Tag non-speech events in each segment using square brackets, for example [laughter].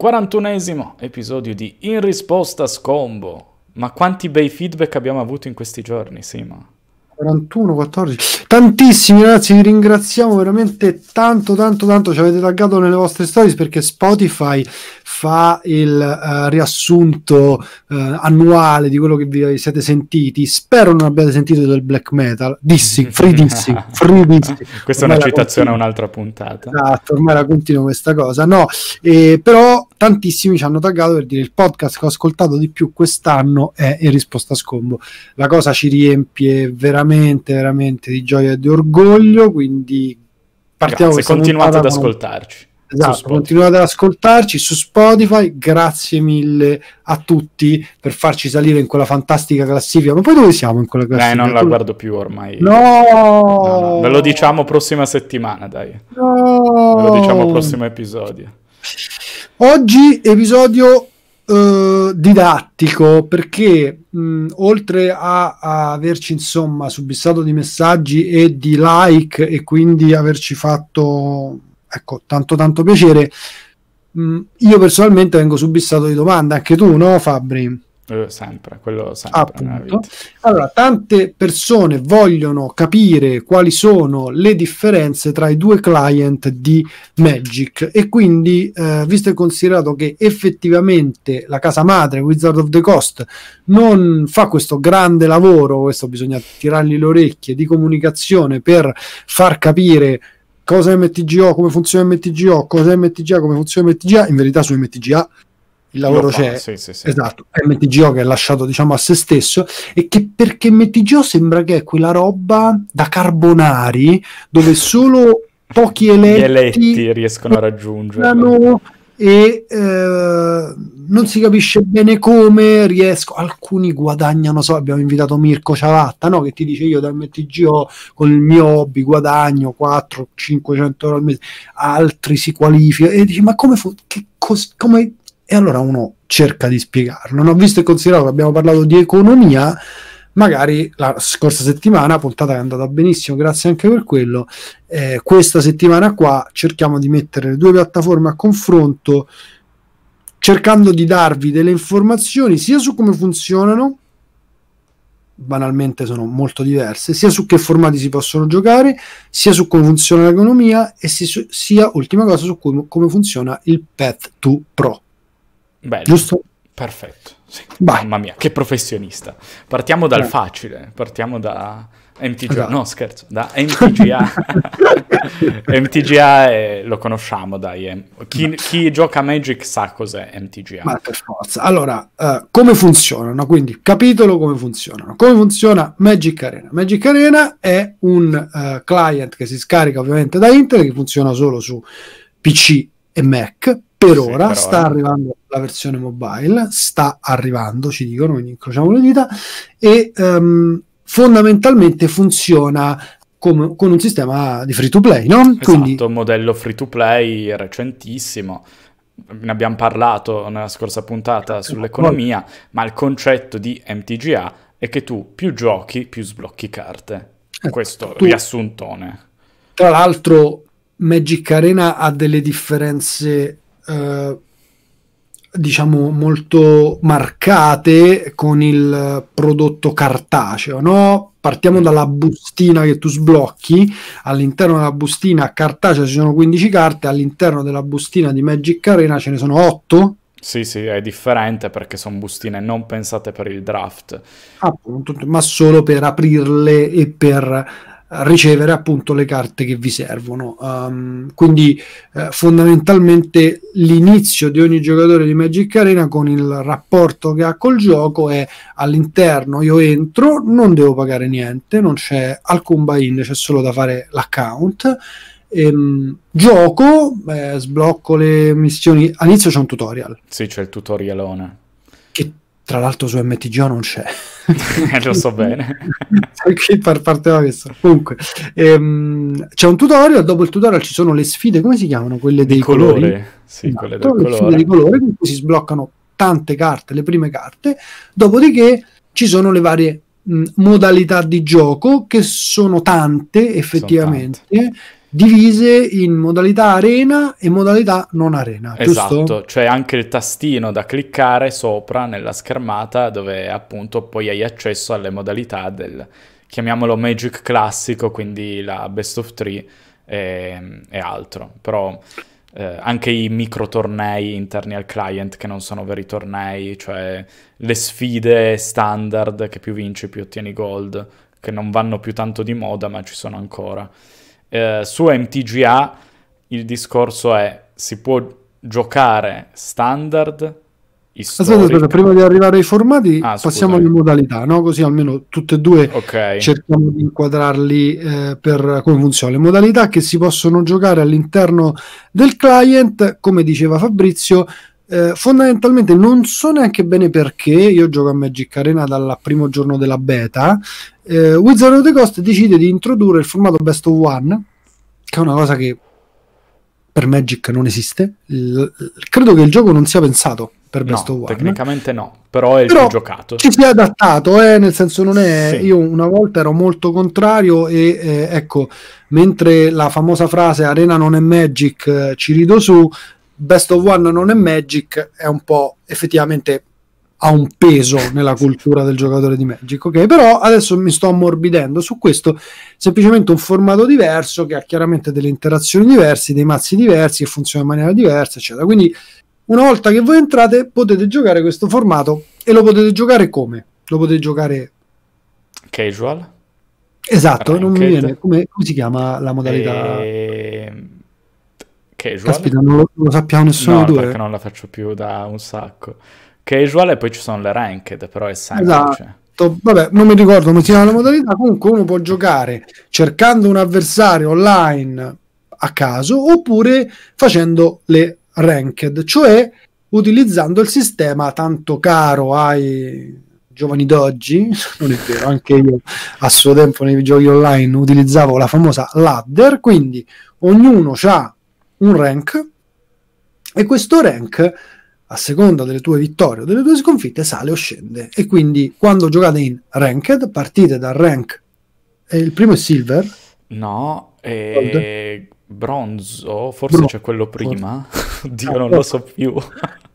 41 esimo episodio di In risposta scombo. Ma quanti bei feedback abbiamo avuto in questi giorni, Sima? 41, 14. Tantissimi ragazzi, vi ringraziamo veramente tanto, tanto, tanto. Ci avete taggato nelle vostre stories perché Spotify fa il uh, riassunto uh, annuale di quello che vi siete sentiti. Spero non abbiate sentito del black metal. Dissi, [laughs] free dissi, free dissing. [laughs] questa ormai è una citazione a un'altra puntata. Esatto, ormai la continua questa cosa. No, eh, però tantissimi ci hanno taggato per dire il podcast che ho ascoltato di più quest'anno è in risposta a scombo. La cosa ci riempie veramente, veramente di gioia e di orgoglio, quindi partiamo Grazie, continuate ad ascoltarci. Esatto, continuate ad ascoltarci su Spotify, grazie mille a tutti per farci salire in quella fantastica classifica. Ma poi dove siamo in quella classifica? Eh, non la guardo più ormai. No! no, Ve lo diciamo prossima settimana, dai. No! Ve lo diciamo prossimo episodio. Oggi episodio eh, didattico perché mh, oltre a, a, averci insomma subissato di messaggi e di like e quindi averci fatto ecco tanto tanto piacere mh, io personalmente vengo subissato di domande anche tu no Fabri? Eh, sempre, quello sempre. Appunto. Allora, tante persone vogliono capire quali sono le differenze tra i due client di Magic e quindi, eh, visto e considerato che effettivamente la casa madre, Wizard of the Coast, non fa questo grande lavoro, questo bisogna tirargli le orecchie, di comunicazione per far capire cosa è MTGO, come funziona MTGO, cosa è MTGA, come funziona MTGA, in verità su MTGA il lavoro Lo c'è. Sì, sì, sì. Esatto, MTGO che è lasciato diciamo a se stesso e che perché MTGO sembra che è quella roba da carbonari dove solo pochi eletti, eletti riescono a raggiungere e eh, non si capisce bene come riesco. Alcuni guadagnano, so, abbiamo invitato Mirko Ciavatta, no? che ti dice io da MTGO con il mio hobby guadagno 400-500 euro al mese, altri si qualificano e dici ma come, fu- che cos- come e allora uno cerca di spiegarlo. Non ho Visto e considerato che abbiamo parlato di economia, magari la scorsa settimana, puntata che è andata benissimo, grazie anche per quello, eh, questa settimana qua cerchiamo di mettere le due piattaforme a confronto, cercando di darvi delle informazioni sia su come funzionano, banalmente sono molto diverse, sia su che formati si possono giocare, sia su come funziona l'economia e si, sia, ultima cosa, su come, come funziona il Path to Pro. Bello. Giusto? Perfetto. Sì. Mamma mia, che professionista. Partiamo dal Vai. Eh. facile, partiamo da MTGA. Esatto. No, scherzo, da MTGA. [laughs] MTGA è... Eh, lo conosciamo, dai. Eh. Chi, chi, gioca Magic sa cos'è MTGA. Ma per forza. Allora, uh, come funzionano? Quindi, capitolo come funzionano. Come funziona Magic Arena? Magic Arena è un uh, client che si scarica ovviamente da Intel, che funziona solo su PC e Mac per sì, ora però, sta eh. arrivando la versione mobile, sta arrivando, ci dicono, quindi incrociamo le dita, e um, fondamentalmente funziona come, con un sistema di free to play, no? Esatto, quindi... un modello free to play recentissimo, ne abbiamo parlato nella scorsa puntata esatto. sull'economia, ma il concetto di MTGA è che tu più giochi, più sblocchi carte. Ecco, Questo tu... riassuntone. Tra l'altro Magic Arena ha delle differenze eh, diciamo molto marcate con il prodotto cartaceo, no? Partiamo mm. dalla bustina che tu sblocchi, all'interno della bustina cartacea ci sono 15 carte, all'interno della bustina di Magic Arena ce ne sono 8. Sì, sì, è differente perché sono bustine non pensate per il draft. Appunto, ma solo per aprirle e per ricevere appunto le carte che vi servono. Um, quindi eh, fondamentalmente l'inizio di ogni giocatore di Magic Arena con il rapporto che ha col gioco è all'interno io entro, non devo pagare niente, non c'è alcun buy-in, c'è solo da fare l'account. Ehm, gioco, eh, sblocco le missioni. All'inizio c'è un tutorial. Sì, c'è il tutorialone tra l'altro su MTGO non c'è. [laughs] Eh, lo so bene. Qui [laughs] par- parteva questo. Comunque, ehm, c'è un tutorial, dopo il tutorial ci sono le sfide, come si chiamano? Quelle dei colori. Sì, esatto, quelle del le colore. sfide di colore, in cui si sbloccano tante carte, le prime carte. Dopodiché ci sono le varie modalità di gioco che sono tante effettivamente sono tante divise in modalità arena e modalità non arena. Esatto, giusto? cioè anche il tastino da cliccare sopra nella schermata dove appunto poi hai accesso alle modalità del, chiamiamolo Magic classico, quindi la best of three e, e altro. Però eh, anche i micro tornei interni al client che non sono veri tornei, cioè le sfide standard che più vinci più ottieni gold, che non vanno più tanto di moda ma ci sono ancora. Eh, su MTGA il discorso è si può giocare standard. Aspetta, aspetta, prima di arrivare ai formati ah, passiamo alle modalità, no? così almeno tutte e due okay. cerchiamo di inquadrarli eh, per come funziona. Le modalità che si possono giocare all'interno del client, come diceva Fabrizio, eh, fondamentalmente non so neanche bene perché, io gioco a Magic Arena dal primo giorno della beta, eh, Wizard of the Coast decide di introdurre il formato Best of One, che è una cosa che per Magic non esiste. L- credo che il gioco non sia pensato per Best no, of One. Tecnicamente no, però è il più giocato. Ci si è adattato, eh? nel senso non è... Sì. Io una volta ero molto contrario e eh, ecco, mentre la famosa frase Arena non è Magic eh, ci rido su, Best of One non è Magic, è un po' effettivamente ha un peso nella cultura del giocatore di Magic, ok? Però adesso mi sto ammorbidendo su questo, semplicemente un formato diverso che ha chiaramente delle interazioni diverse, dei mazzi diversi, che funzionano in maniera diversa, eccetera. Quindi una volta che voi entrate potete giocare questo formato e lo potete giocare come? Lo potete giocare casual? Esatto, Ranked. non mi viene come, come, si chiama la modalità? E... Ehm, casual. Caspita, non lo, lo sappiamo nessuno no, due. perché non la faccio più da un sacco. Casual e poi ci sono le ranked, però è semplice. Esatto. Cioè. Vabbè, non mi ricordo come si chiama la modalità. Comunque, uno può giocare cercando un avversario online a caso oppure facendo le ranked, cioè utilizzando il sistema tanto caro ai giovani d'oggi, [laughs] non è vero, anche io a suo tempo nei giochi online utilizzavo la famosa ladder, quindi ognuno ha un rank e questo rank a seconda delle tue vittorie o delle tue sconfitte sale o scende e quindi quando giocate in ranked partite dal rank eh, il primo è silver no eh, bronzo forse Bro- c'è quello prima [laughs] Dio non lo so più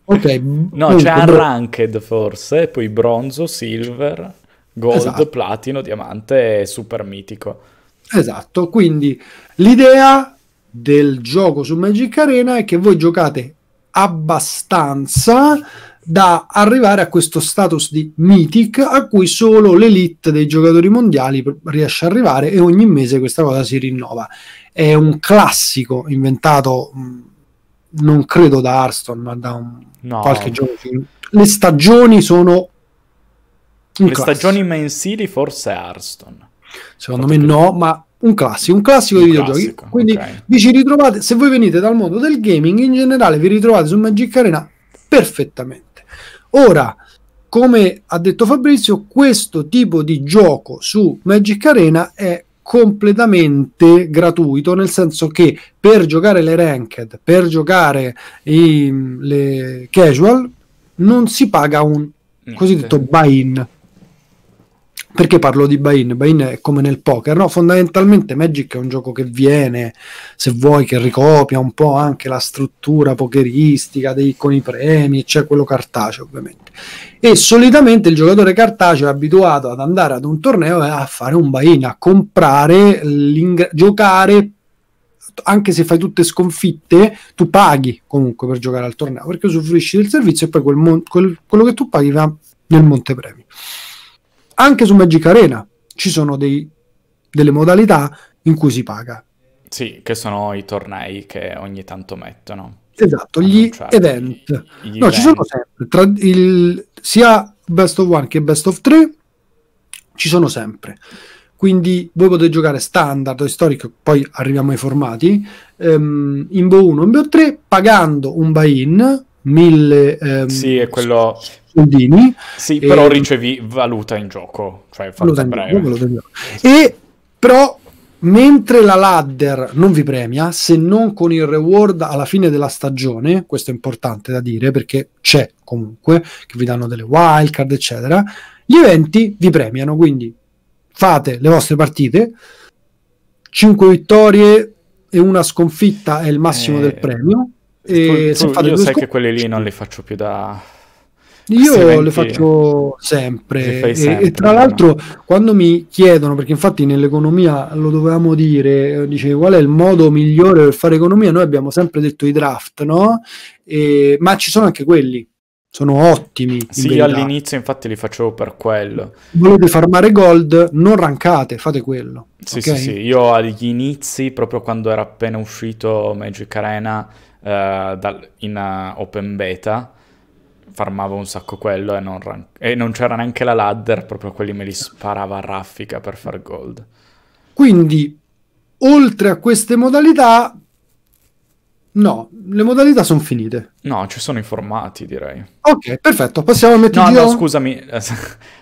ok [laughs] no c'è un ranked forse poi bronzo silver gold esatto. platino diamante e super mitico esatto quindi l'idea del gioco su Magic Arena è che voi giocate abbastanza da arrivare a questo status di mythic a cui solo l'elite dei giocatori mondiali riesce ad arrivare e ogni mese questa cosa si rinnova. È un classico inventato non credo da Arston, ma da un, no. qualche gioco. Le stagioni sono le classico. stagioni mensili forse Arston. Secondo Forse me no, ma un classico, un classico un dei classico, videogiochi. Quindi okay. vi ci ritrovate, se voi venite dal mondo del gaming in generale, vi ritrovate su Magic Arena perfettamente. Ora, come ha detto Fabrizio, questo tipo di gioco su Magic Arena è completamente gratuito, nel senso che per giocare le ranked, per giocare i, le casual, non si paga un cosiddetto buy-in. Perché parlo di buy-in? Buy-in è come nel poker, no? Fondamentalmente Magic è un gioco che viene, se vuoi, che ricopia un po' anche la struttura pokeristica dei, con i premi, cioè quello cartaceo ovviamente. E solitamente il giocatore cartaceo è abituato ad andare ad un torneo e a fare un buy-in, a comprare, giocare anche se fai tutte sconfitte, tu paghi comunque per giocare al torneo perché usufruisci del servizio e poi quel mon- quel, quello che tu paghi va nel montepremi. Anche su Magic Arena ci sono dei, delle modalità in cui si paga. Sì, che sono i tornei che ogni tanto mettono. Esatto, ah, gli event. Gli, gli no, event. ci sono sempre. Tra il, sia Best of One che Best of Three ci sono sempre. Quindi voi potete giocare standard o storico, poi arriviamo ai formati, ehm, in BO1, in BO3, pagando un buy-in mille ehm, sì, è quello... soldini. Sì, e... però ricevi valuta in gioco. Cioè, valuta in gioco, valuta in gioco. Sì. E però Mentre la ladder non vi premia, se non con il reward alla fine della stagione, questo è importante da dire perché c'è comunque, che vi danno delle wildcard, eccetera, gli eventi vi premiano, quindi fate le vostre partite, 5 vittorie e una sconfitta è il massimo eh... del premio, e tu, tu, io sai scu- che quelle lì non le faccio più da, io le faccio sempre. sempre e, e, tra l'altro, quando mi chiedono, perché infatti nell'economia lo dovevamo dire, eh, dicevo qual è il modo migliore per fare economia, noi abbiamo sempre detto i draft, no? E, ma ci sono anche quelli. Sono ottimi. In sì, verità. all'inizio infatti li facevo per quello. Volete farmare gold, non rancate, fate quello. Sì, okay? sì, sì. Io agli inizi, proprio quando era appena uscito Magic Arena, eh, dal, in eh, open beta farmavo un sacco quello e non, ran- e non, c'era neanche la ladder, proprio quelli me li sparava a raffica per far gold. Quindi, oltre a queste modalità, no, le modalità sono finite. No, ci sono i formati, direi. Ok, perfetto, passiamo a MTGA. No, no, scusami, [laughs]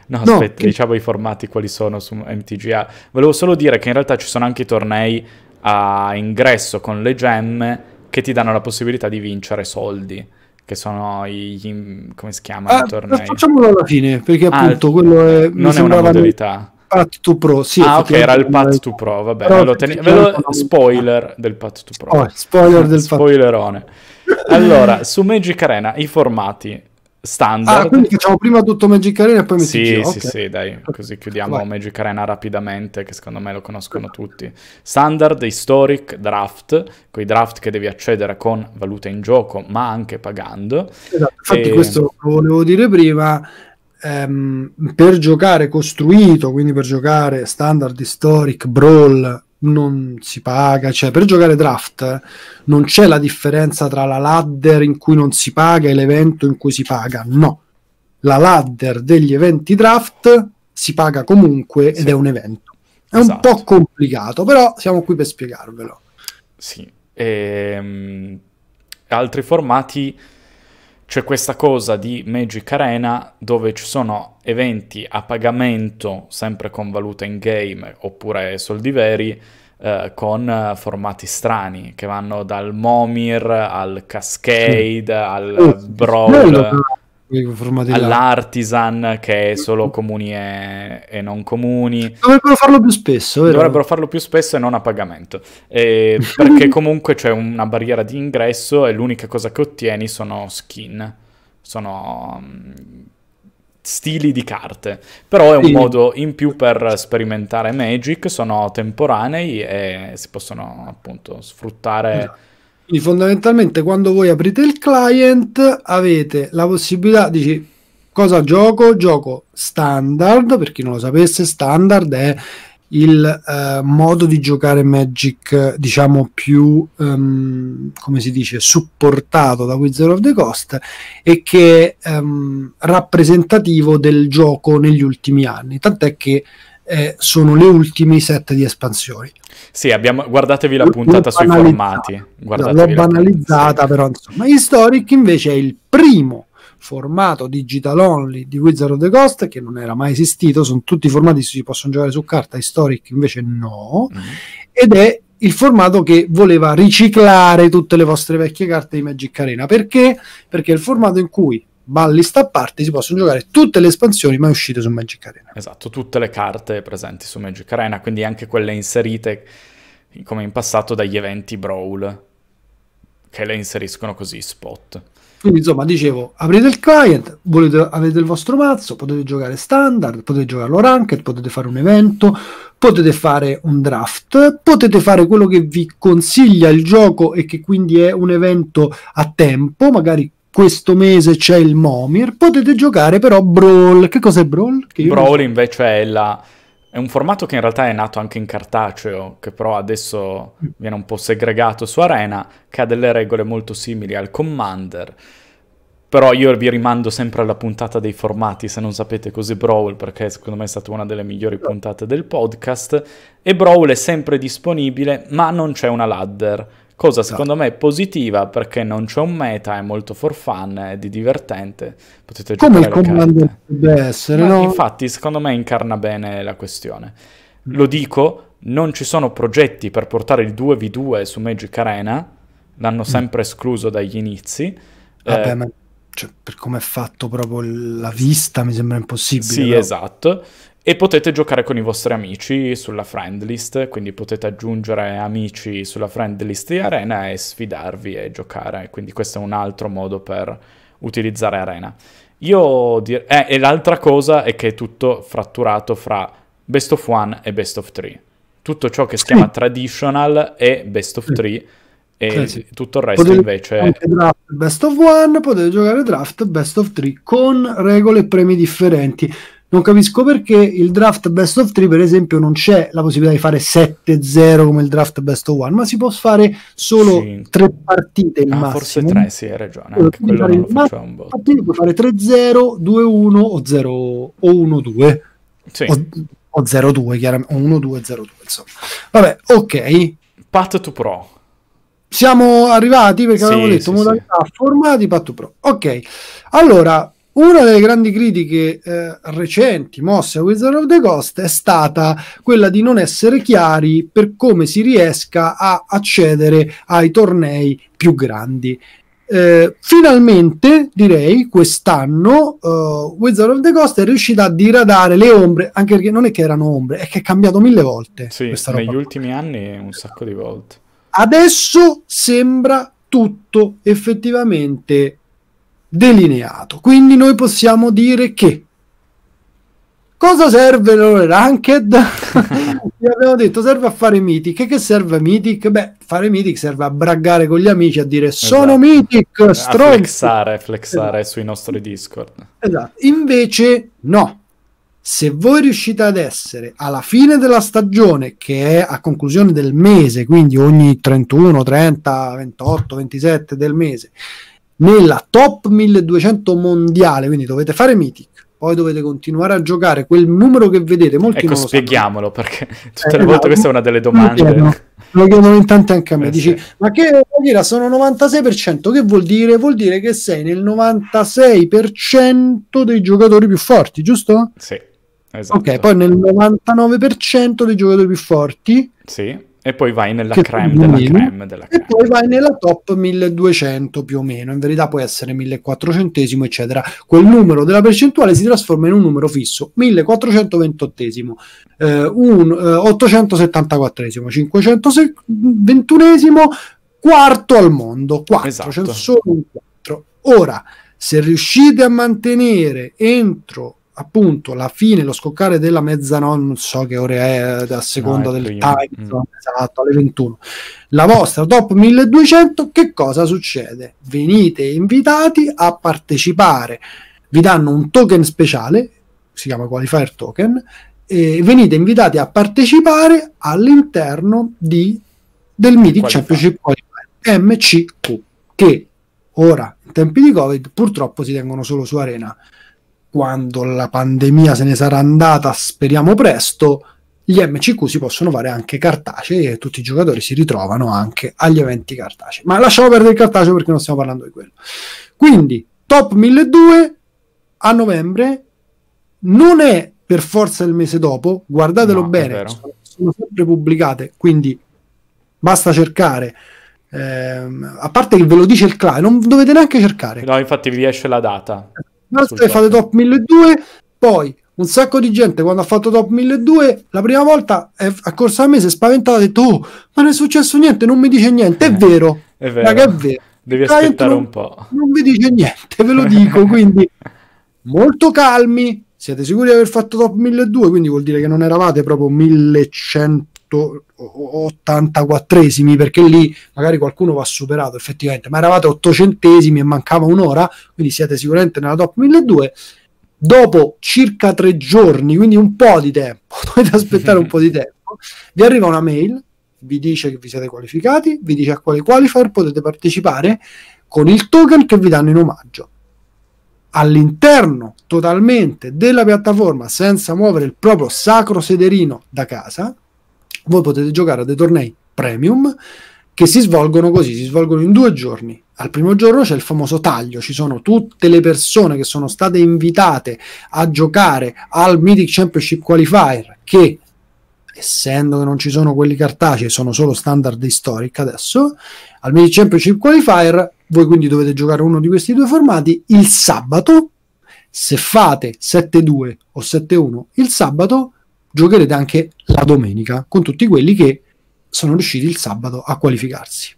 no, aspetta, che... diciamo i formati quali sono su MTGA. Volevo solo dire che in realtà ci sono anche i tornei a ingresso con le gemme che ti danno la possibilità di vincere soldi che sono gli, come si chiama ah, i tornei. Facciamolo alla fine, perché ah, appunto ah, quello è... Non è una modalità. Path to Pro, sì. Ah, ok, era il Path to Pro, vabbè. Però, ve ten... ve lo... Spoiler del Path to Pro. Oh, spoiler del Spoilerone. Path... Allora, su Magic Arena i formati standard. Ah, quindi facciamo prima tutto Magic Arena e poi Magic Sì, Gio, sì, sì, dai, così chiudiamo Vai. Magic Arena rapidamente, che secondo me lo conoscono tutti. Standard, Historic, Draft, quei draft che devi accedere con valuta in gioco, ma anche pagando. Esatto, infatti e... questo lo volevo dire prima, ehm, per giocare costruito, quindi per giocare Standard, Historic, Brawl, non si paga, cioè per giocare draft non c'è la differenza tra la ladder in cui non si paga e l'evento in cui si paga, no. La ladder degli eventi draft si paga comunque sì. ed è un evento. È esatto. un po' esatto. complicato, però siamo qui per spiegarvelo. Sì. E, ehm, altri formati c'è questa cosa di Magic Arena dove ci sono eventi a pagamento, sempre con valuta in game oppure soldi veri, eh, con formati strani che vanno dal Momir al Cascade al Brawl all'artisan che è solo comuni e, e, non comuni. Dovrebbero farlo più spesso, vero? Dovrebbero farlo più spesso e non a pagamento. E perché [laughs] comunque c'è una barriera di ingresso e l'unica cosa che ottieni sono skin, sono mm, stili di carte. Però è un sì. modo in più per sperimentare Magic, sono temporanei e si possono appunto sfruttare... Esatto quindi fondamentalmente quando voi aprite il client avete la possibilità, dici cosa gioco? Gioco standard, per chi non lo sapesse, standard è il eh, modo di giocare Magic, diciamo più um, come si dice, supportato da Wizard of the Coast e che è um, ehm, rappresentativo del gioco negli ultimi anni. Tant'è che eh, sono le ultime set di espansioni. Sì, abbiamo, guardatevi la puntata sui formati. Guardatevi no, l'ho banalizzata, però insomma, Historic invece è il primo formato digital only di Wizard of the Coast che non era mai esistito, sono tutti formati si possono giocare su carta, Historic invece no, mm. ed è il formato che voleva riciclare tutte le vostre vecchie carte di Magic Arena. Perché? Perché è il formato in cui ballista a parte, si possono giocare tutte le espansioni mai uscite su Magic Arena. Esatto, tutte le carte presenti su Magic Arena, quindi anche quelle inserite come in passato dagli eventi Brawl, che le inseriscono così spot. Quindi insomma, dicevo, aprite il client, volete, avete il vostro mazzo, potete giocare standard, potete giocarlo ranked, potete fare un evento, potete fare un draft, potete fare quello che vi consiglia il gioco e che quindi è un evento a tempo, magari questo mese c'è il Momir, potete giocare però Brawl. Che cos'è Brawl? Brawl invece è, la... è, un formato che in realtà è nato anche in cartaceo, che però adesso mm. viene un po' segregato su Arena, che ha delle regole molto simili al Commander. Però io vi rimando sempre alla puntata dei formati, se non sapete cos'è Brawl, perché secondo me è stata una delle migliori esatto. puntate del podcast. E Brawl è sempre disponibile, ma non c'è una ladder Cosa esatto. secondo me positiva perché non c'è un meta, è molto for fun, è di divertente. Potete Come giocare Come il comando dovrebbe essere, no? Infatti, secondo me incarna bene la questione. Mm. Lo dico, non ci sono progetti per portare il 2v2 su Magic Arena, l'hanno mm. sempre escluso dagli inizi. Vabbè, eh, eh, ma cioè, per come è fatto proprio la vista mi sembra impossibile. Sì, però. esatto. E potete giocare con i vostri amici sulla friend list, quindi potete aggiungere amici sulla friend list di Arena e sfidarvi e giocare. Quindi questo è un altro modo per utilizzare Arena. Io dir- eh, e l'altra cosa è che è tutto fratturato fra Best of One e Best of Three. Tutto ciò che si chiama Traditional è Best of Three e eh, sì. tutto il resto potete invece draft best of one potete giocare draft best of three con regole e premi differenti non capisco perché il draft best of 3 per esempio non c'è la possibilità di fare 7-0 come il draft best of 1 ma si può fare solo sì. tre partite in ah, massimo forse tre, sì hai ragione anche puoi quello non lo un bot puoi fare 3-0, 2-1 o 0 o 1-2 sì. o, o 0-2 chiaramente o 1-2-0-2 insomma vabbè ok Path to Pro siamo arrivati perché sì, avevamo detto sì, modalità sì. formati Path to Pro ok allora una delle grandi critiche eh, recenti mosse a Wizard of the Coast è stata quella di non essere chiari per come si riesca a accedere ai tornei più grandi. Eh, finalmente, direi, quest'anno uh, Wizard of the Coast è riuscita a diradare le ombre, anche perché non è che erano ombre, è che è cambiato mille volte. Sì, negli roba. ultimi anni un sacco di volte. Adesso sembra tutto effettivamente delineato. Quindi noi possiamo dire che cosa serve l'Ore Ranked? [laughs] abbiamo detto serve a fare Mythic. Che serve a Mythic? Beh, fare Mythic serve a braggare con gli amici, a dire sono esatto. Mythic, strong. flexare, flexare esatto. sui nostri Discord. Esatto. Invece no. Se voi riuscite ad essere alla fine della stagione, che è a conclusione del mese, quindi ogni 31, 30, 28, 27 del mese, nella top 1200 mondiale, quindi dovete fare Mythic, poi dovete continuare a giocare quel numero che vedete. Molti ecco, spieghiamolo sanno. perché [laughs] tutte eh, le volte no, questa è una delle domande. Lo chiedono, lo in tante anche a me. Eh, dici, sì. ma che Akira sono 96%? Che vuol dire? Vuol dire che sei nel 96% dei giocatori più forti, giusto? Sì. Esatto. Ok, poi nel 99% dei giocatori più forti. Sì e poi vai nella creme della meno, creme della creme. E poi vai nella top 1200 più o meno, in verità può essere 1400, eccetera. Quel numero della percentuale si trasforma in un numero fisso, 1428, eh, un, eh, 874, 521, quarto al mondo, 4, esatto. cioè solo un 4. Ora, se riuscite a mantenere entro appunto la fine, lo scoccare della mezzanotte, non so che ore è a seconda no, ah, ecco, del time, mm. esatto, alle 21. La vostra top 1200, che cosa succede? Venite invitati a partecipare. Vi danno un token speciale, si chiama qualifier token, e venite invitati a partecipare all'interno di, del Mythic Championship Qualifier MCQ, che ora, in tempi di Covid, purtroppo si tengono solo su Arena quando la pandemia se ne sarà andata, speriamo presto, gli MCQ si possono fare anche cartacei e tutti i giocatori si ritrovano anche agli eventi cartacei. Ma lasciamo perdere il cartaceo perché non stiamo parlando di quello. Quindi, top 1200 a novembre non è per forza il mese dopo, guardatelo no, bene, sono, sempre pubblicate, quindi basta cercare. Eh, a parte che ve lo dice il cloud, non dovete neanche cercare. No, infatti vi esce la data. Eh, e fate top 1200, poi un sacco di gente quando ha fatto top 1200 la prima volta è accorsa a me si è spaventata ha detto oh ma non è successo niente non mi dice niente è eh, vero è vero, raga, è vero. devi aspettare non, un po' non mi dice niente ve lo dico [laughs] quindi molto calmi siete sicuri di aver fatto top 1200 quindi vuol dire che non eravate proprio 1100 8 84esimi perché lì magari qualcuno va superato effettivamente ma eravate 800 e mancava un'ora quindi siete sicuramente nella top 1200 dopo circa tre giorni quindi un po' di tempo [laughs] dovete aspettare un po' di tempo vi arriva una mail vi dice che vi siete qualificati vi dice a quale qualifier potete partecipare con il token che vi danno in omaggio all'interno totalmente della piattaforma senza muovere il proprio sacro sederino da casa voi potete giocare a dei tornei premium che si svolgono così, si svolgono in due giorni. Al primo giorno c'è il famoso taglio, ci sono tutte le persone che sono state invitate a giocare al Mythic Championship Qualifier che essendo che non ci sono quelli cartacei, sono solo standard di historic adesso, al Mini Championship Qualifier, voi quindi dovete giocare uno di questi due formati il sabato, se fate 7-2 o 7-1 il sabato, giocherete anche la domenica con tutti quelli che sono riusciti il sabato a qualificarsi.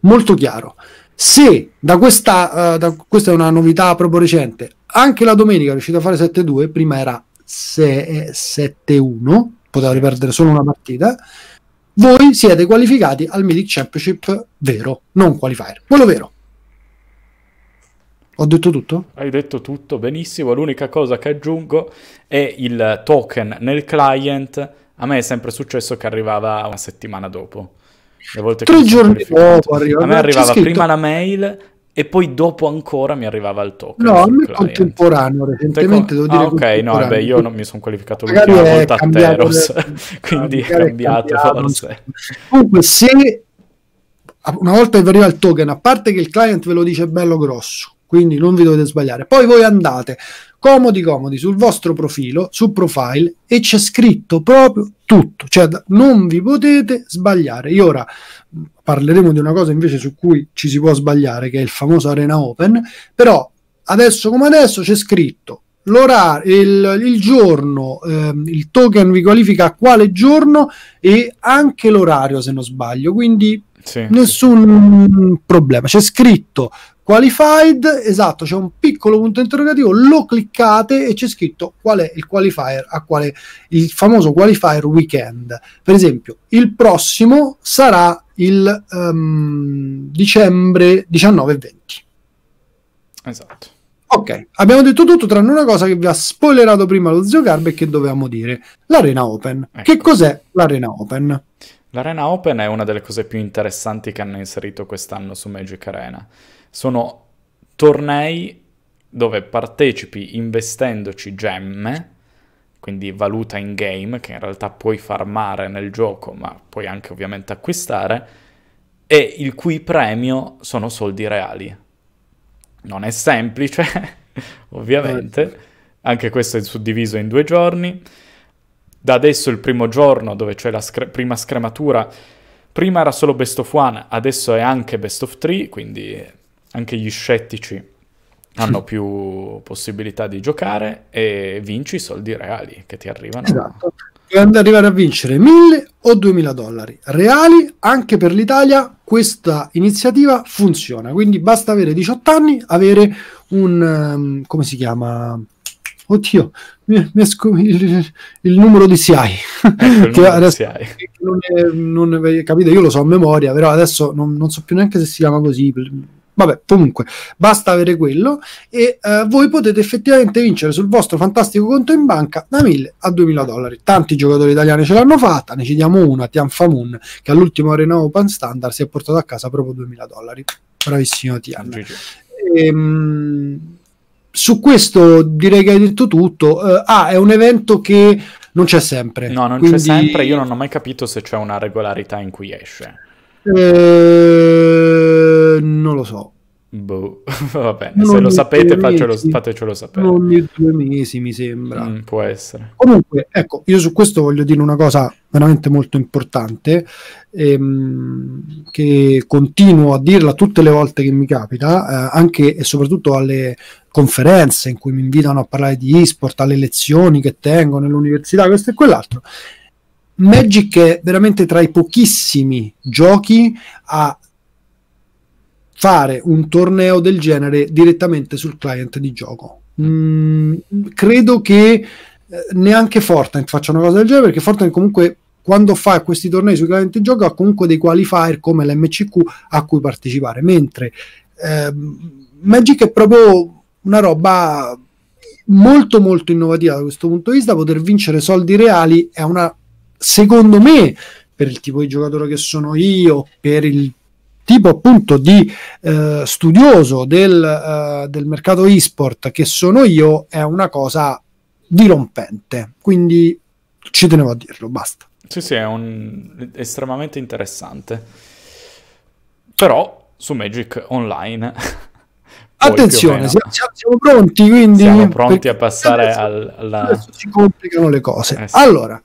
Molto chiaro. Se da questa, uh, da, questa è una novità proprio recente, anche la domenica è riuscite a fare 7-2, prima era 7-1, eh, potevate perdere solo una partita, voi siete qualificati al Medic Championship vero, non qualifier, quello vero. Ho detto tutto? Hai detto tutto benissimo. L'unica cosa che aggiungo è il token nel client. A me è sempre successo che arrivava una settimana dopo. Tre giorni dopo arrivava. A me arrivava scritto... prima la mail e poi dopo ancora mi arrivava il token. No, a me è contemporaneo recentemente, devo ah, dire. ok, no, beh, io non mi sono qualificato magari l'ultima volta a Teros, le... [laughs] quindi è cambiato, è cambiato forse. Comunque, se una volta che arriva il token, a parte che il client ve lo dice bello grosso, quindi non vi dovete sbagliare. Poi voi andate comodi comodi sul vostro profilo, su profile e c'è scritto proprio tutto, cioè non vi potete sbagliare. Io ora parleremo di una cosa invece su cui ci si può sbagliare, che è il famoso Arena Open, però adesso come adesso c'è scritto l'orario, il, il, giorno, ehm, il token vi qualifica a quale giorno e anche l'orario se non sbaglio, quindi sì, nessun sì. problema. C'è scritto qualified, esatto, c'è un piccolo punto interrogativo, lo cliccate e c'è scritto qual è il qualifier, a quale il famoso qualifier weekend. Per esempio, il prossimo sarà il um, dicembre 19 e 20. Esatto. Ok, abbiamo detto tutto tranne una cosa che vi ha spoilerato prima lo zio Garbe e che dovevamo dire, l'Arena Open. Ecco. Che cos'è l'Arena Open? L'Arena Open è una delle cose più interessanti che hanno inserito quest'anno su Magic Arena sono tornei dove partecipi investendoci gemme, quindi valuta in game, che in realtà puoi farmare nel gioco, ma puoi anche ovviamente acquistare, e il cui premio sono soldi reali. Non è semplice, [laughs] ovviamente, certo. anche questo è suddiviso in due giorni. Da adesso il primo giorno, dove c'è la scre- prima scrematura, prima era solo Best of One, adesso è anche Best of Three, quindi anche gli scettici hanno [laughs] più possibilità di giocare e vinci i soldi reali che ti arrivano. Esatto. Puoi arrivare a vincere 1000 o 2000 dollari reali anche per l'Italia. Questa iniziativa funziona, quindi basta avere 18 anni, avere un um, come si chiama? Oddio, mi, mi esco, il, il, numero di SIAI. Ecco, [laughs] non, è, non è, capite, io lo so a memoria, però adesso non, non so più neanche se si chiama così Vabbè, comunque, basta avere quello e eh, voi potete effettivamente vincere sul vostro fantastico conto in banca da 1000 a 2000 dollari. Tanti giocatori italiani ce l'hanno fatta, ne ci diamo una, Tian Famun, che all'ultimo Arena Open Standard si è portato a casa proprio 2000 dollari. Bravissimo Tian. E, ehm, su questo direi che hai detto tutto. Uh, ah, è un evento che non c'è sempre. No, non quindi... c'è sempre. Io non ho mai capito se c'è una regolarità in cui esce. Eh, non lo so. Boh, [laughs] va bene, se lo sapete facciolo, fatecelo sapere. Ogni due mesi mi sembra. Mm, può essere. Comunque, ecco, io su questo voglio dire una cosa veramente molto importante, ehm, che continuo a dirla tutte le volte che mi capita, eh, anche e soprattutto alle conferenze in cui mi invitano a parlare di e-sport, alle lezioni che tengo nell'università, questo e quell'altro. Magic è veramente tra i pochissimi giochi a fare un torneo del genere direttamente sul client di gioco. Mm, credo che eh, neanche Fortnite faccia una cosa del genere perché Fortnite comunque quando fa questi tornei sui client di gioco ha comunque dei qualifier come l'MCQ a cui partecipare mentre eh, Magic è proprio una roba molto molto innovativa da questo punto di vista poter vincere soldi reali è una secondo me, per il tipo di giocatore che sono io, per il tipo appunto di eh, studioso del, eh, del mercato e-sport che sono io, è una cosa dirompente. Quindi ci tenevo a dirlo, basta. Sì, sì, è un... estremamente interessante. Però su Magic Online... [laughs] Attenzione, siamo, siamo, pronti quindi... Siamo pronti a passare alla... Si complicano le cose. Eh sì. Allora,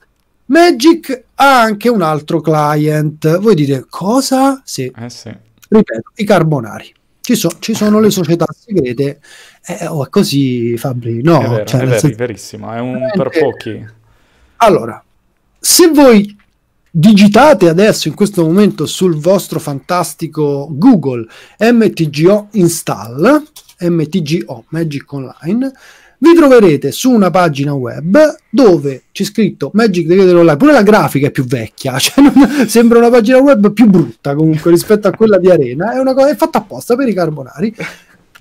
Magic ha anche un altro client. Voi dite cosa? Sì. Eh sì. Ripeto, i carbonari. Ci, so, ci sono le società segrete. Eh, eh oh, è così, Fabri. No, è, vero, cioè, è, vero, senso... è verissimo. È un per pochi. Allora, se voi digitate adesso in questo momento sul vostro fantastico Google MTGO install, MTGO Magic Online, vi troverete su una pagina web dove c'è scritto Magic the Gathering Online, pure la grafica è più vecchia, [laughs] cioè non, sembra una pagina web più brutta comunque rispetto a quella di Arena, è, una cosa, è fatta apposta per i carbonari.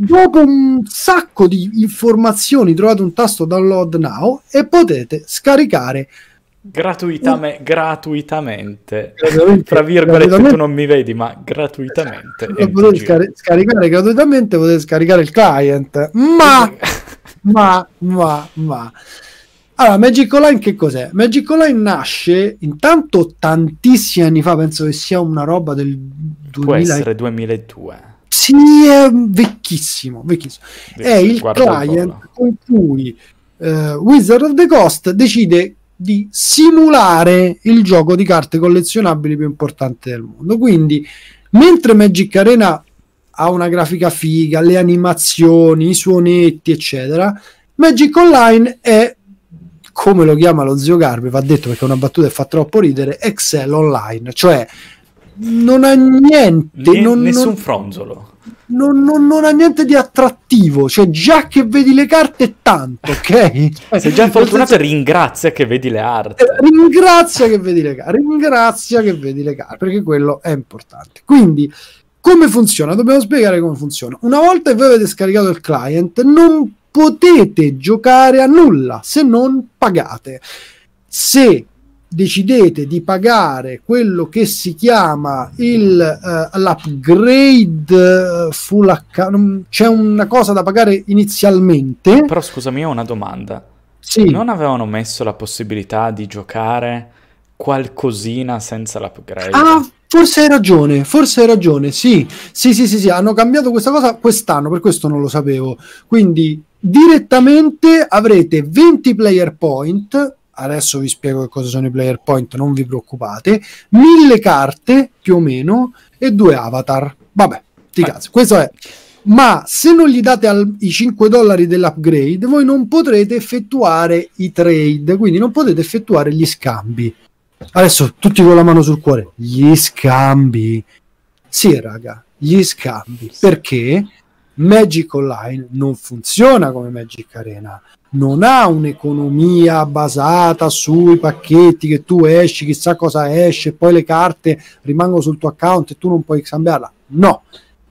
Dopo un sacco di informazioni trovate un tasto download now e potete scaricare Gratuitame, uh, gratuitamente, tra virgolette, tu non mi vedi, ma gratuitamente. Esatto. potete scar- scaricare gratuitamente, potete scaricare il client, ma [laughs] ma, ma, ma. Allora, Magic Online che cos'è? Magic Online nasce intanto tantissimi anni fa, penso che sia una roba del 2000... Può essere 2002. Sì, è vecchissimo, vecchissimo. Vecchissimo, è il client il con cui eh, Wizard of the Coast decide di simulare il gioco di carte collezionabili più importante del mondo. Quindi, mentre Magic Arena ha una grafica figa, le animazioni, i suonetti, eccetera. Magic Online è come lo chiama lo zio Garbi, va detto perché una battuta e fa troppo ridere, Excel Online, cioè non ha niente, ne, non, nessun non, fronzolo. Non, non, ha niente di attrattivo, cioè già che vedi le carte è tanto, ok? [laughs] Cioè, Sei già fortunato senso... ringrazia che vedi le carte. Eh, ringrazia che vedi le carte, ringrazia che vedi le carte, perché quello è importante. Quindi come funziona? Dobbiamo spiegare come funziona. Una volta che voi avete scaricato il client, non potete giocare a nulla se non pagate. Se decidete di pagare quello che si chiama il, uh, l'upgrade eh, full account, c'è una cosa da pagare inizialmente. Però scusami, ho una domanda. Sì. Non avevano messo la possibilità di giocare qualcosina senza l'upgrade? Ah, Forse hai ragione, forse hai ragione, sì. Sì, sì, sì, sì, hanno cambiato questa cosa quest'anno, per questo non lo sapevo. Quindi direttamente avrete 20 player point, adesso vi spiego che cosa sono i player point, non vi preoccupate, 1000 carte più o meno e due avatar. Vabbè, ti cazzo, questo è ma se non gli date al, i 5 dollari dell'upgrade voi non potrete effettuare i trade quindi non potete effettuare gli scambi Adesso tutti con la mano sul cuore. Gli scambi. Sì, raga, gli scambi. Perché Magic Online non funziona come Magic Arena. Non ha un'economia basata sui pacchetti che tu esci, chissà cosa esce, poi le carte rimangono sul tuo account e tu non puoi scambiarla. No,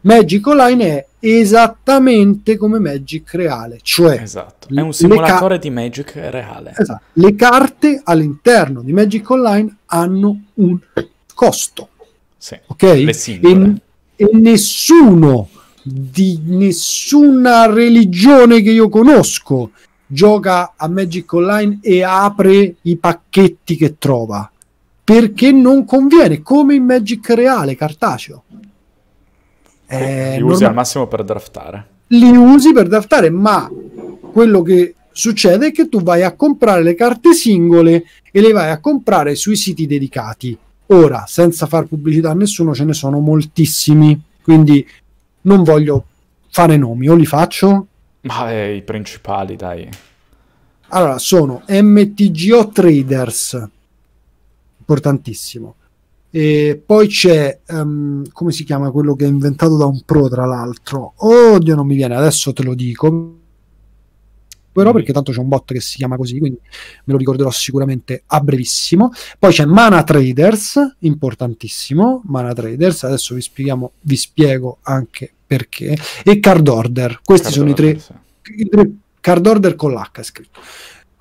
Magic Online è esattamente come Magic reale, cioè esatto. è un simulatore ca- di Magic reale. Esatto. Le carte all'interno di Magic Online hanno un costo. Sì, okay? e, e, nessuno di nessuna religione che io conosco gioca a Magic Online e apre i pacchetti che trova perché non conviene come in Magic reale cartaceo eh, li usi normal- al massimo per draftare. Li usi per draftare, ma quello che succede è che tu vai a comprare le carte singole e le vai a comprare sui siti dedicati. Ora, senza far pubblicità a nessuno, ce ne sono moltissimi, quindi non voglio fare nomi, o li faccio? Ma eh, i principali, dai. Allora, sono MTGO Traders, importantissimo. E poi c'è, um, come si chiama quello che è inventato da un pro tra l'altro? Oddio, non mi viene, adesso te lo dico. Però mm. perché tanto c'è un bot che si chiama così, quindi me lo ricorderò sicuramente a brevissimo. Poi c'è Mana Traders, importantissimo, Mana Traders, adesso vi, spieghiamo, vi spiego anche perché, e Card Order, questi card sono order, i, tre, sì. i tre, Card Order con l'H scritto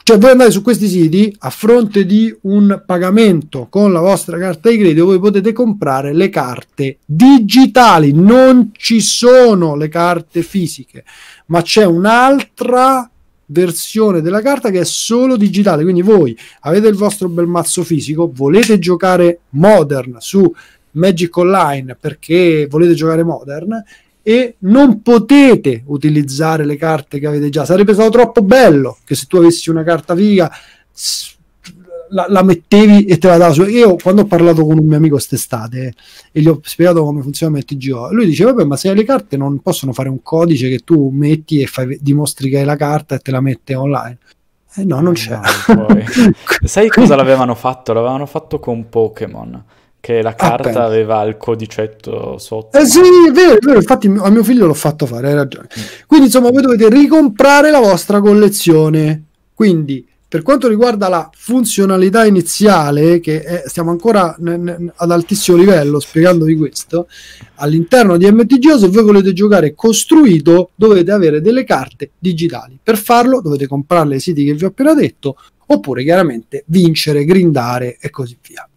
cioè voi andate su questi siti, a fronte di un pagamento con la vostra carta di credito, voi potete comprare le carte digitali, non ci sono le carte fisiche, ma c'è un'altra versione della carta che è solo digitale. Quindi voi avete il vostro bel mazzo fisico, volete giocare Modern su Magic Online perché volete giocare Modern e non potete utilizzare le carte che avete già. Sarebbe stato troppo bello che se tu avessi una carta figa la, la mettevi e te la dava su. Io quando ho parlato con un mio amico quest'estate eh, e gli ho spiegato come funziona MTGO, lui diceva: Vabbè, ma se le carte non possono fare un codice che tu metti e fai, dimostri che hai la carta e te la mette online. Eh no, non eh, c'è. No, [laughs] Sai cosa l'avevano fatto? L'avevano fatto con Pokémon che la ah, carta Appena. aveva il codicetto sotto. Eh sì, è vero, è vero, infatti a mio figlio l'ho fatto fare, hai ragione. Mm. Quindi insomma voi dovete ricomprare la vostra collezione. Quindi per quanto riguarda la funzionalità iniziale, che è, stiamo ancora n- n- ad altissimo livello spiegandovi questo, all'interno di MTGO se voi volete giocare costruito dovete avere delle carte digitali. Per farlo dovete comprarle ai siti che vi ho appena detto, oppure chiaramente vincere, grindare e così via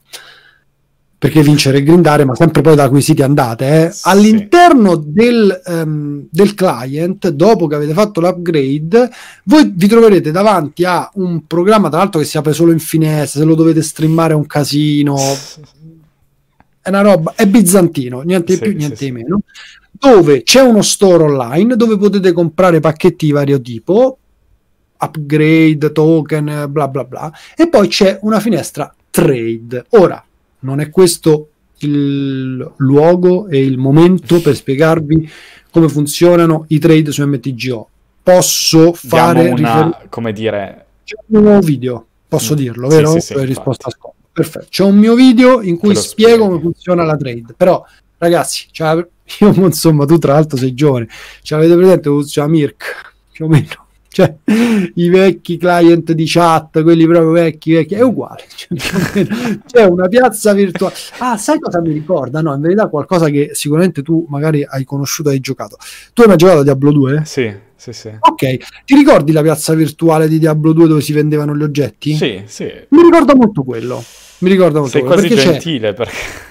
perché vincere e grindare, ma sempre poi da quei siti andate, eh. sì. all'interno del, um, del, client, dopo che avete fatto l'upgrade, voi vi troverete davanti a un programma, tra l'altro che si apre solo in finestra, se lo dovete streamare è un casino, è una roba, è bizantino, niente di sì, più, niente sì, di meno, dove c'è uno store online dove potete comprare pacchetti di vario tipo, upgrade, token, bla bla bla, e poi c'è una finestra trade. Ora, non è questo il luogo e il momento per spiegarvi come funzionano i trade su MTGO. Posso fare una, rifer- come dire c'è un nuovo video, posso mm. dirlo, vero? Sì, sì, sì risposta scopo. Perfetto. C'è un mio video in cui spiego spieghi. come funziona la trade, però ragazzi, cioè, [laughs] io insomma, tu tra l'altro sei giovane, ce l'avete presente, c'è cioè, Mirk più o meno cioè, i vecchi client di chat, quelli proprio vecchi, vecchi è uguale. Cioè, c'è una piazza virtuale. Ah, sai cosa mi ricorda? No, in verità qualcosa che sicuramente tu magari hai conosciuto e hai giocato. Tu hai mai giocato a Diablo 2? Sì, sì, sì. Ok, ti ricordi la piazza virtuale di Diablo 2 dove si vendevano gli oggetti? Sì, sì. Mi ricorda molto quello. Mi ricorda molto Sei quello. Sei quasi perché gentile perché...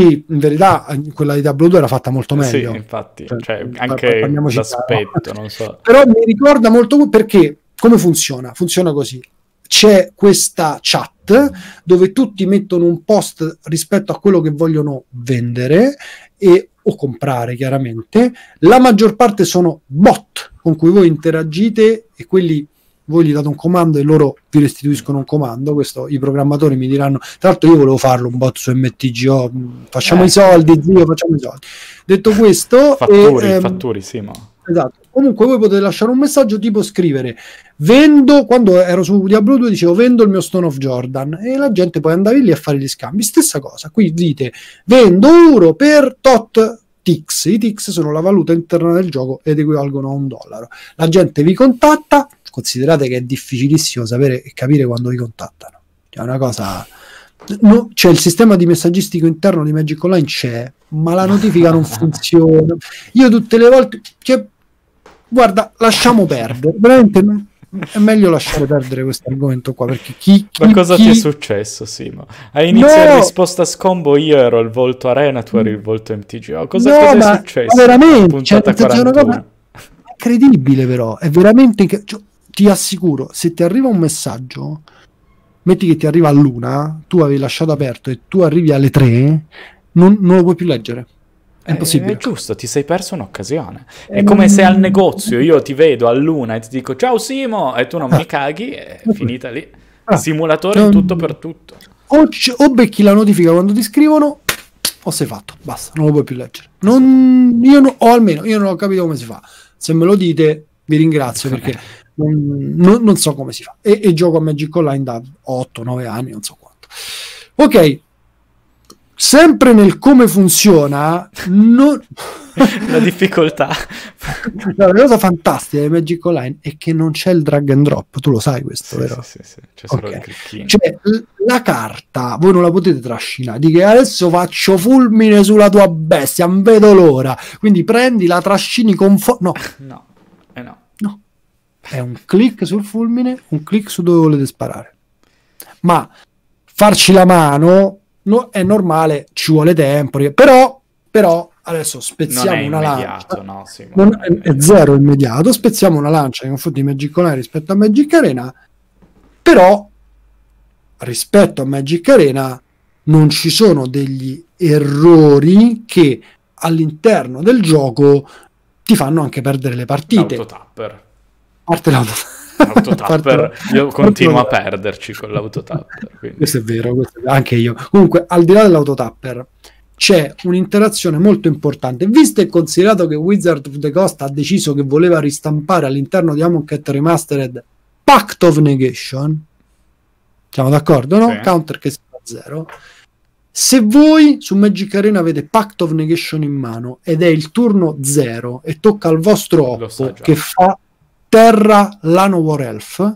Sì, in verità quella di Diablo 2 era fatta molto meglio. Sì, infatti, cioè, cioè anche l'aspetto, non so. [laughs] Però mi ricorda molto perché come funziona? Funziona così. C'è questa chat dove tutti mettono un post rispetto a quello che vogliono vendere e, o comprare, chiaramente. La maggior parte sono bot con cui voi interagite e quelli voi gli date un comando e loro vi restituiscono un comando, questo i programmatori mi diranno, tra l'altro io volevo farlo un bot su MTGO, mm, facciamo eh. i soldi, zio, facciamo i soldi. Detto questo... fattori, e, ehm, fattori, sì, ma... Esatto. Comunque voi potete lasciare un messaggio tipo scrivere vendo, quando ero su Diablo 2 dicevo vendo il mio Stone of Jordan e la gente poi andava lì a fare gli scambi. Stessa cosa, qui dite vendo euro per tot TIX. I TIX sono la valuta interna del gioco ed equivalgono a un dollaro. La gente vi contatta, considerate che è difficilissimo sapere e capire quando vi contattano. Cioè, è una cosa... No, cioè il sistema di messaggistico interno di Magic Online c'è, ma la notifica non [laughs] funziona. Io tutte le volte... Cioè, guarda, lasciamo perdere. Veramente non, è meglio lasciare perdere questo argomento qua perché chi, chi ma cosa chi... ti è successo Simo? Hai iniziato no! risposta scombo io ero il volto arena tu eri il volto MTGO. cosa, no, cosa ma, è successo? Ma veramente cioè, è una cosa incredibile però è veramente cioè, ti assicuro, se ti arriva un messaggio, metti che ti arriva a luna, tu avevi lasciato aperto e tu arrivi alle tre, non, non lo puoi più leggere. È eh, impossibile. È giusto, ti sei perso un'occasione. È eh, come se mm. al negozio io ti vedo a luna e ti dico ciao Simo e tu non ah, mi caghi, è [laughs] finita lì. Ah, Simulatore um, tutto per tutto. O, c- o, becchi la notifica quando ti scrivono o sei fatto, basta, non lo puoi più leggere. Non, io no, o almeno io non ho capito come si fa. Se me lo dite vi ringrazio perché non, non, non, so come si fa. E, e gioco a Magic Online da 8-9 anni, non so quanto. Ok, sempre nel come funziona non... [laughs] la difficoltà no, la cosa fantastica di Magic Online è che non c'è il drag and drop tu lo sai questo sì, vero? sì sì, c'è solo okay. il cricchino cioè, la carta voi non la potete trascinare di che adesso faccio fulmine sulla tua bestia non vedo l'ora quindi prendi la trascini con fo- no no è un clic sul fulmine, un clic su dove volete sparare. Ma farci la mano no, è normale, ci vuole tempo, però, però adesso spezziamo una lancia. No, sì, non è, è, zero immediato, spezziamo una lancia nei confronti di Magic Online rispetto a Magic Arena, però rispetto a Magic Arena non ci sono degli errori che all'interno del gioco ti fanno anche perdere le partite. L'autotapper parte l'autotapper. [laughs] io continuo a perderci con l'autotapper. Quindi. Questo è vero, questo è vero. anche io. Comunque, al di là dell'autotapper, c'è un'interazione molto importante. Visto e considerato che Wizard of the Coast ha deciso che voleva ristampare all'interno di Amon Cat Remastered Pact of Negation, siamo d'accordo, no? Sì. Counter che sta a zero. Se voi su Magic Arena avete Pact of Negation in mano ed è il turno zero e tocca al vostro occhio, che fa atterra la Elf.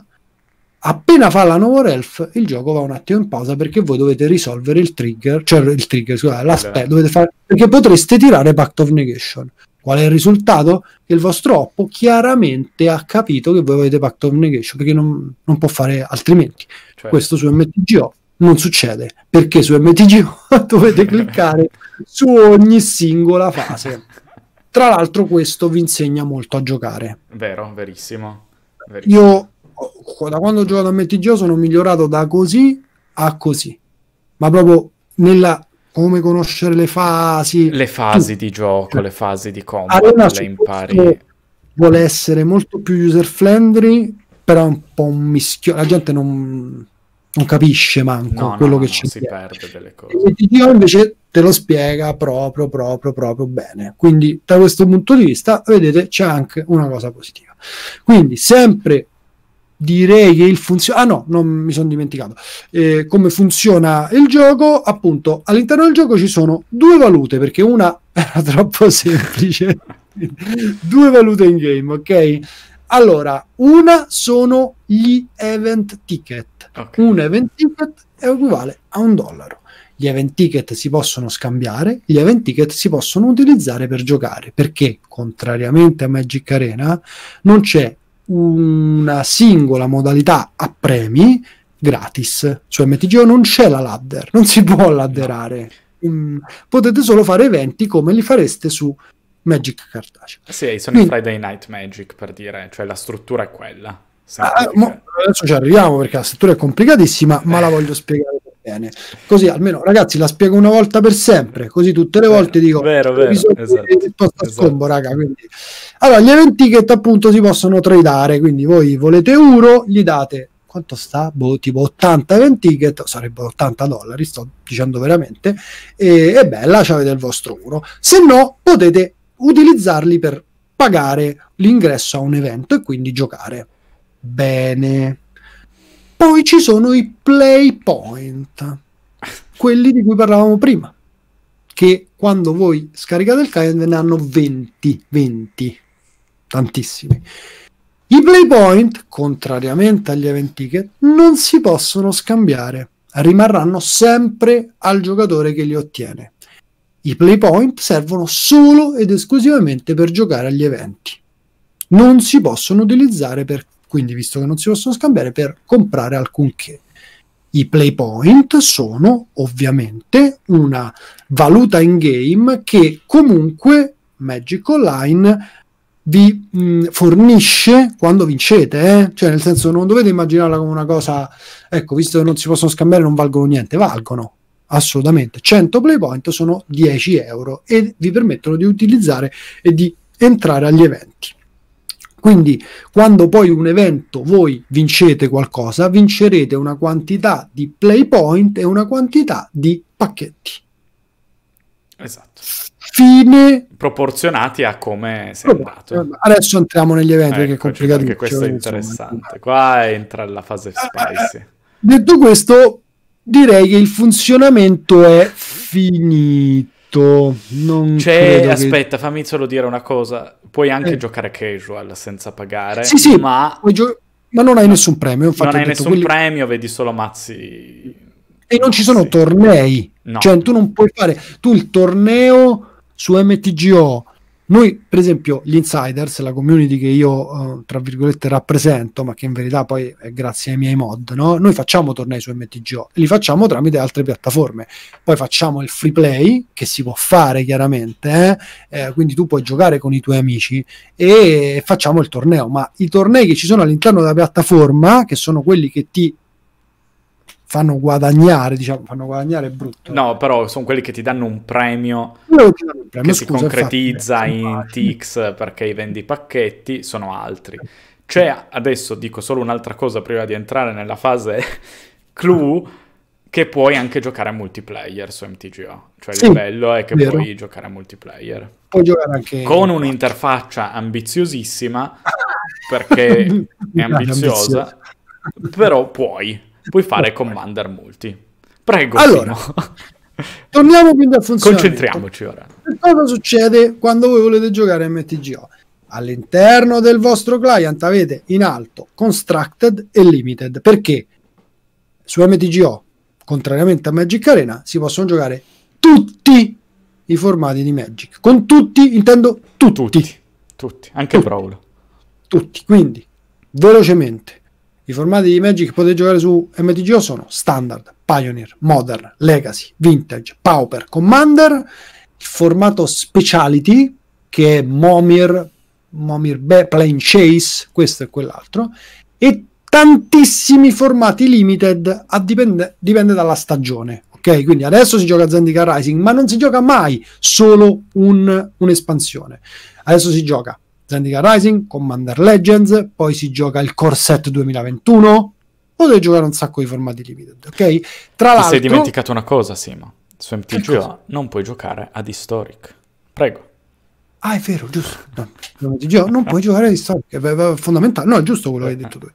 Appena fa la Elf, il gioco va un attimo in pausa perché voi dovete risolvere il trigger, cioè il trigger, scusate, l'aspetto, dovete fare, perché potreste tirare Pact of Negation. Qual è il risultato? Che il vostro Oppo chiaramente ha capito che voi avete Pact of Negation, perché non, non può fare altrimenti. Cioè. Questo su MTGO non succede, perché su MTGO [laughs] dovete cliccare su ogni singola fase. [laughs] Tra l'altro questo vi insegna molto a giocare. Vero, verissimo. verissimo. Io da quando ho giocato a MTG sono migliorato da così a così, ma proprio nella come conoscere le fasi. Le fasi tutto. di gioco, le fasi di combo, Arena le impari. Vuole essere molto più user friendly, però è un po' un mischio. La gente non non capisce manco no, quello no, che no, c'è. Si perde delle cose. Il TGO invece te lo spiega proprio, proprio, proprio bene. Quindi da questo punto di vista, vedete, c'è anche una cosa positiva. Quindi sempre direi che il funziona ah no, non mi sono dimenticato eh, come funziona il gioco appunto all'interno del gioco ci sono due valute perché una [laughs] era troppo semplice [laughs] due valute in game ok allora, una sono gli event ticket. Okay. Un event ticket è uguale a un dollaro. Gli event ticket si possono scambiare, gli event ticket si possono utilizzare per giocare, perché contrariamente a Magic Arena non c'è una singola modalità a premi gratis. Su MTGO non c'è la ladder, non si può ladderare. Mm, potete solo fare eventi come li fareste su Magic cartaceo. Sì, sono Quindi, i Friday Night Magic per dire, cioè la struttura è quella. Ah, ah mo, adesso ci arriviamo perché la struttura è complicatissima, ma la eh. voglio spiegare bene. Così almeno ragazzi la spiego una volta per sempre, così tutte le volte dico vero, vero, esatto, scombo, esatto. raga, quindi. Allora, gli event ticket appunto si possono tradare, quindi voi volete uno, gli date quanto sta? Boh, tipo 80 event ticket, sarebbero 80 dollari, sto dicendo veramente, e, e bella, avete il vostro uno. Se no, potete utilizzarli per pagare l'ingresso a un evento e quindi giocare. Bene. Poi ci sono i play point, quelli di cui parlavamo prima, che quando voi scaricate il client ne hanno 20, 20, tantissimi. I play point, contrariamente agli event ticket, non si possono scambiare, rimarranno sempre al giocatore che li ottiene. I play point servono solo ed esclusivamente per giocare agli eventi. Non si possono utilizzare per, quindi visto che non si possono scambiare, per comprare alcunché. I play point sono ovviamente una valuta in game che comunque Magic Online vi mh, mm, fornisce quando vincete, eh? cioè nel senso non dovete immaginarla come una cosa, ecco, visto che non si possono scambiare non valgono niente, valgono, assolutamente 100 playpoint sono 10 euro e vi permettono di utilizzare e di entrare agli eventi quindi quando poi un evento voi vincete qualcosa vincerete una quantità di playpoint e una quantità di pacchetti esatto fine proporzionati a come sei andato adesso entriamo negli eventi ecco, perché è eh, complicato perché questo è interessante insomma. qua entra la fase eh, eh, spicy detto questo direi che il funzionamento è finito. Non cioè, aspetta, che... fammi solo dire una cosa. Puoi anche eh. giocare casual senza pagare. Sì, sì, ma, gio- ma non hai nessun premio. Infatti non hai nessun quelli... premio, vedi solo mazzi. E non ci sono sì. tornei. No. Cioè, tu non puoi fare... Tu il torneo su MTGO noi, per esempio, gli insiders, la community che io, eh, tra virgolette, rappresento, ma che in verità poi è grazie ai miei mod, no? noi facciamo tornei su MTGO, li facciamo tramite altre piattaforme. Poi facciamo il free play, che si può fare chiaramente, eh? Eh, quindi tu puoi giocare con i tuoi amici e facciamo il torneo, ma i tornei che ci sono all'interno della piattaforma, che sono quelli che ti fanno guadagnare, diciamo, fanno guadagnare brutto. No, però sono quelli che ti danno un premio, danno un premio che scusa, si concretizza infatti, eh, in TX perché vendi pacchetti, sono altri. Cioè, adesso dico solo un'altra cosa prima di entrare nella fase [laughs] clou, che puoi anche giocare a multiplayer su MTGO. Cioè, sì, il bello è che vero. puoi giocare a multiplayer. Puoi giocare anche... Con un'interfaccia ambiziosissima, [laughs] perché è ambiziosa, però puoi puoi fare Commander Multi. Prego. Allora, [laughs] torniamo quindi al funzionamento. Concentriamoci ora. cosa succede quando voi volete giocare MTGO? All'interno del vostro client avete in alto Constructed e Limited. Perché su MTGO, contrariamente a Magic Arena, si possono giocare tutti i formati di Magic. Con tutti intendo tutti. Tutti, tutti. anche tutti. Brawl. Tutti, quindi velocemente i formati di Magic che potete giocare su MTGO sono Standard, Pioneer, Modern, Legacy, Vintage, Pauper, Commander, il formato Speciality che è Momir, Momir Be- Plane Chase, questo e quell'altro, e tantissimi formati limited a dipende, dipende dalla stagione. Ok, quindi adesso si gioca Zendikar Rising, ma non si gioca mai solo un, un'espansione. Adesso si gioca Zendika Rising, Commander Legends, poi si gioca il Corset 2021. Potete giocare un sacco di formati limited, ok? Tra Ti l'altro... sei dimenticato una cosa, Simo. Su MTGO non puoi giocare ad Historic. Prego. Ah, è vero, giusto. No, non puoi giocare ad Historic, è fondamentale. No, è giusto quello che hai detto tu.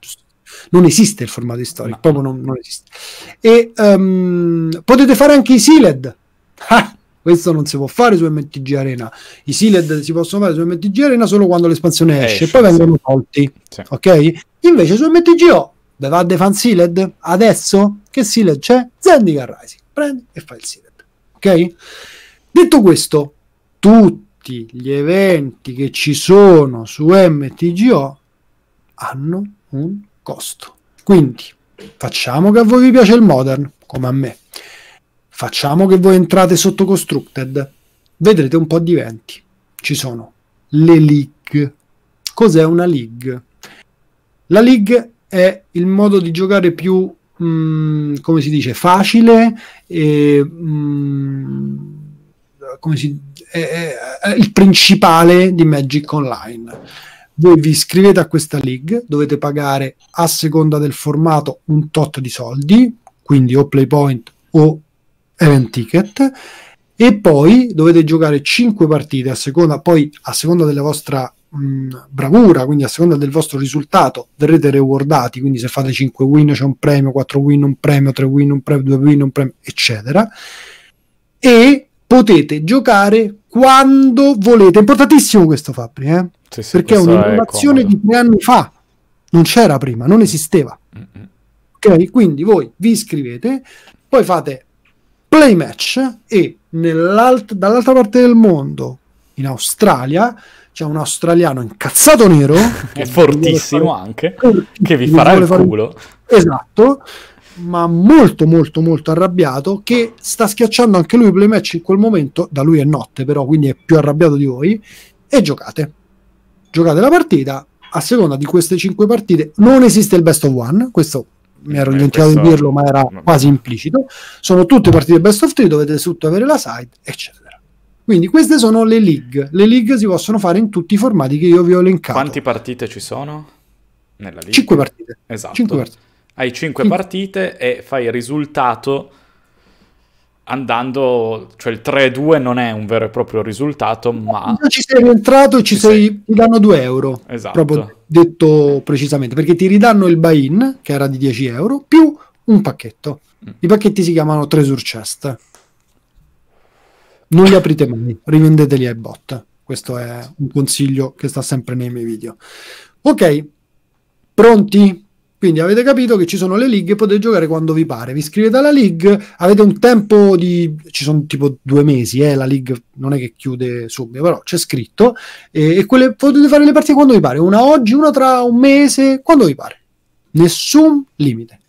Non esiste il formato di storic, no. proprio non, non, esiste. E um, potete fare anche i Sealed. [laughs] Ah, questo non si può fare su MTG Arena. I sealed si possono fare su MTG Arena solo quando l'espansione esce, esce poi vengono tolti. Sì. Ok? Invece su MTG O dove va The Fan Sealed? Adesso che sealed c'è? Zendikar Rising. Prendi e fai il sealed. Ok? Detto questo, tutti gli eventi che ci sono su MTG O hanno un costo. Quindi facciamo che a voi vi piace il modern, come a me. Facciamo che voi entrate sotto Constructed. Vedrete un po' di eventi. Ci sono le league. Cos'è una league? La league è il modo di giocare più, mh, mm, come si dice, facile e... Mh, mm, come si, è, il principale di Magic Online. Voi vi iscrivete a questa league, dovete pagare a seconda del formato un tot di soldi, quindi o Playpoint o Event Ticket e poi dovete giocare 5 partite a seconda, poi a seconda della vostra mh, mm, bravura, quindi a seconda del vostro risultato verrete rewardati, quindi se fate 5 win c'è un premio, 4 win un premio, 3 win un premio, 2 win un premio, eccetera. E potete giocare quando volete. È importantissimo questo Fabri, eh? sì, sì, perché è un'innovazione di tre anni fa, non c'era prima, non esisteva. Mm-hmm. Ok, quindi voi vi iscrivete, poi fate play match e dall'altra parte del mondo, in Australia, c'è un australiano incazzato nero. [laughs] Che è fortissimo fare, anche, [laughs] che vi farà il culo. Esatto, ma molto molto molto arrabbiato, che sta schiacciando anche lui play match in quel momento, da lui è notte però, quindi è più arrabbiato di voi, e giocate. Giocate la partita, a seconda di queste cinque partite non esiste il best of one, questo mi ero eh, dimenticato di dirlo, ma era no. quasi implicito. Sono tutte partite best of 3, dovete tutto avere la side, eccetera. Quindi queste sono le league. Le league si possono fare in tutti i formati che io vi ho elencato. Quante partite ci sono nella league? 5 partite. Esatto. Cinque partite. Hai cinque partite e fai il risultato andando, cioè il 3-2 non è un vero e proprio risultato, ma... No, ci sei rientrato e ci, ci sei... sei... ti danno 2 euro, esatto. proprio detto precisamente, perché ti ridanno il buy-in, che era di 10 euro, più un pacchetto. Mm. I pacchetti si chiamano Treasure Chest. Non li aprite mai, rivendeteli ai bot. Questo è un consiglio che sta sempre nei miei video. Ok, pronti? Quindi avete capito che ci sono le league e potete giocare quando vi pare. Vi iscrivete alla league, avete un tempo di... ci sono tipo due mesi, eh, la league non è che chiude subito, però c'è scritto, e, e quelle, potete fare le partite quando vi pare, una oggi, una tra un mese, quando vi pare. Nessun limite.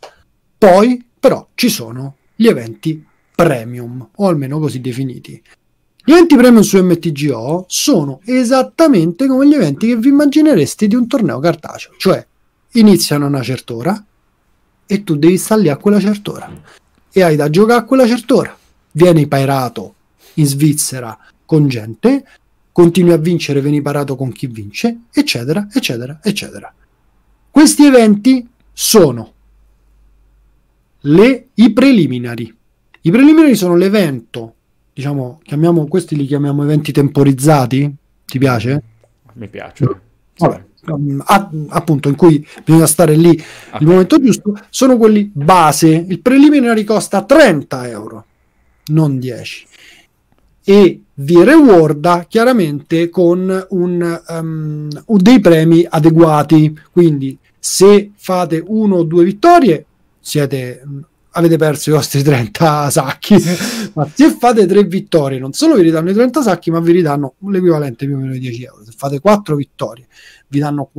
Poi però ci sono gli eventi premium, o almeno così definiti. Gli eventi premium su MTGO sono esattamente come gli eventi che vi immaginereste di un torneo cartaceo, cioè iniziano a una certa e tu devi stare lì a quella certa e hai da giocare a quella certa Vieni parato in Svizzera con gente, continui a vincere, vieni parato con chi vince, eccetera, eccetera, eccetera. Questi eventi sono le, i preliminari. I preliminari sono l'evento, diciamo, chiamiamo, questi li chiamiamo eventi temporizzati? Ti piace? Mi piace. Vabbè. Ehm, a, appunto in cui bisogna stare lì okay. Ah. il momento giusto, sono quelli base. Il preliminary costa 30 euro, non 10. E vi rewarda chiaramente con un, um, dei premi adeguati. Quindi se fate uno o due vittorie, siete avete perso i vostri 30 sacchi. [laughs] ma se fate tre vittorie, non solo vi ridanno i 30 sacchi, ma vi ridanno l'equivalente più o meno di 10 euro. Se fate quattro vittorie, vi danno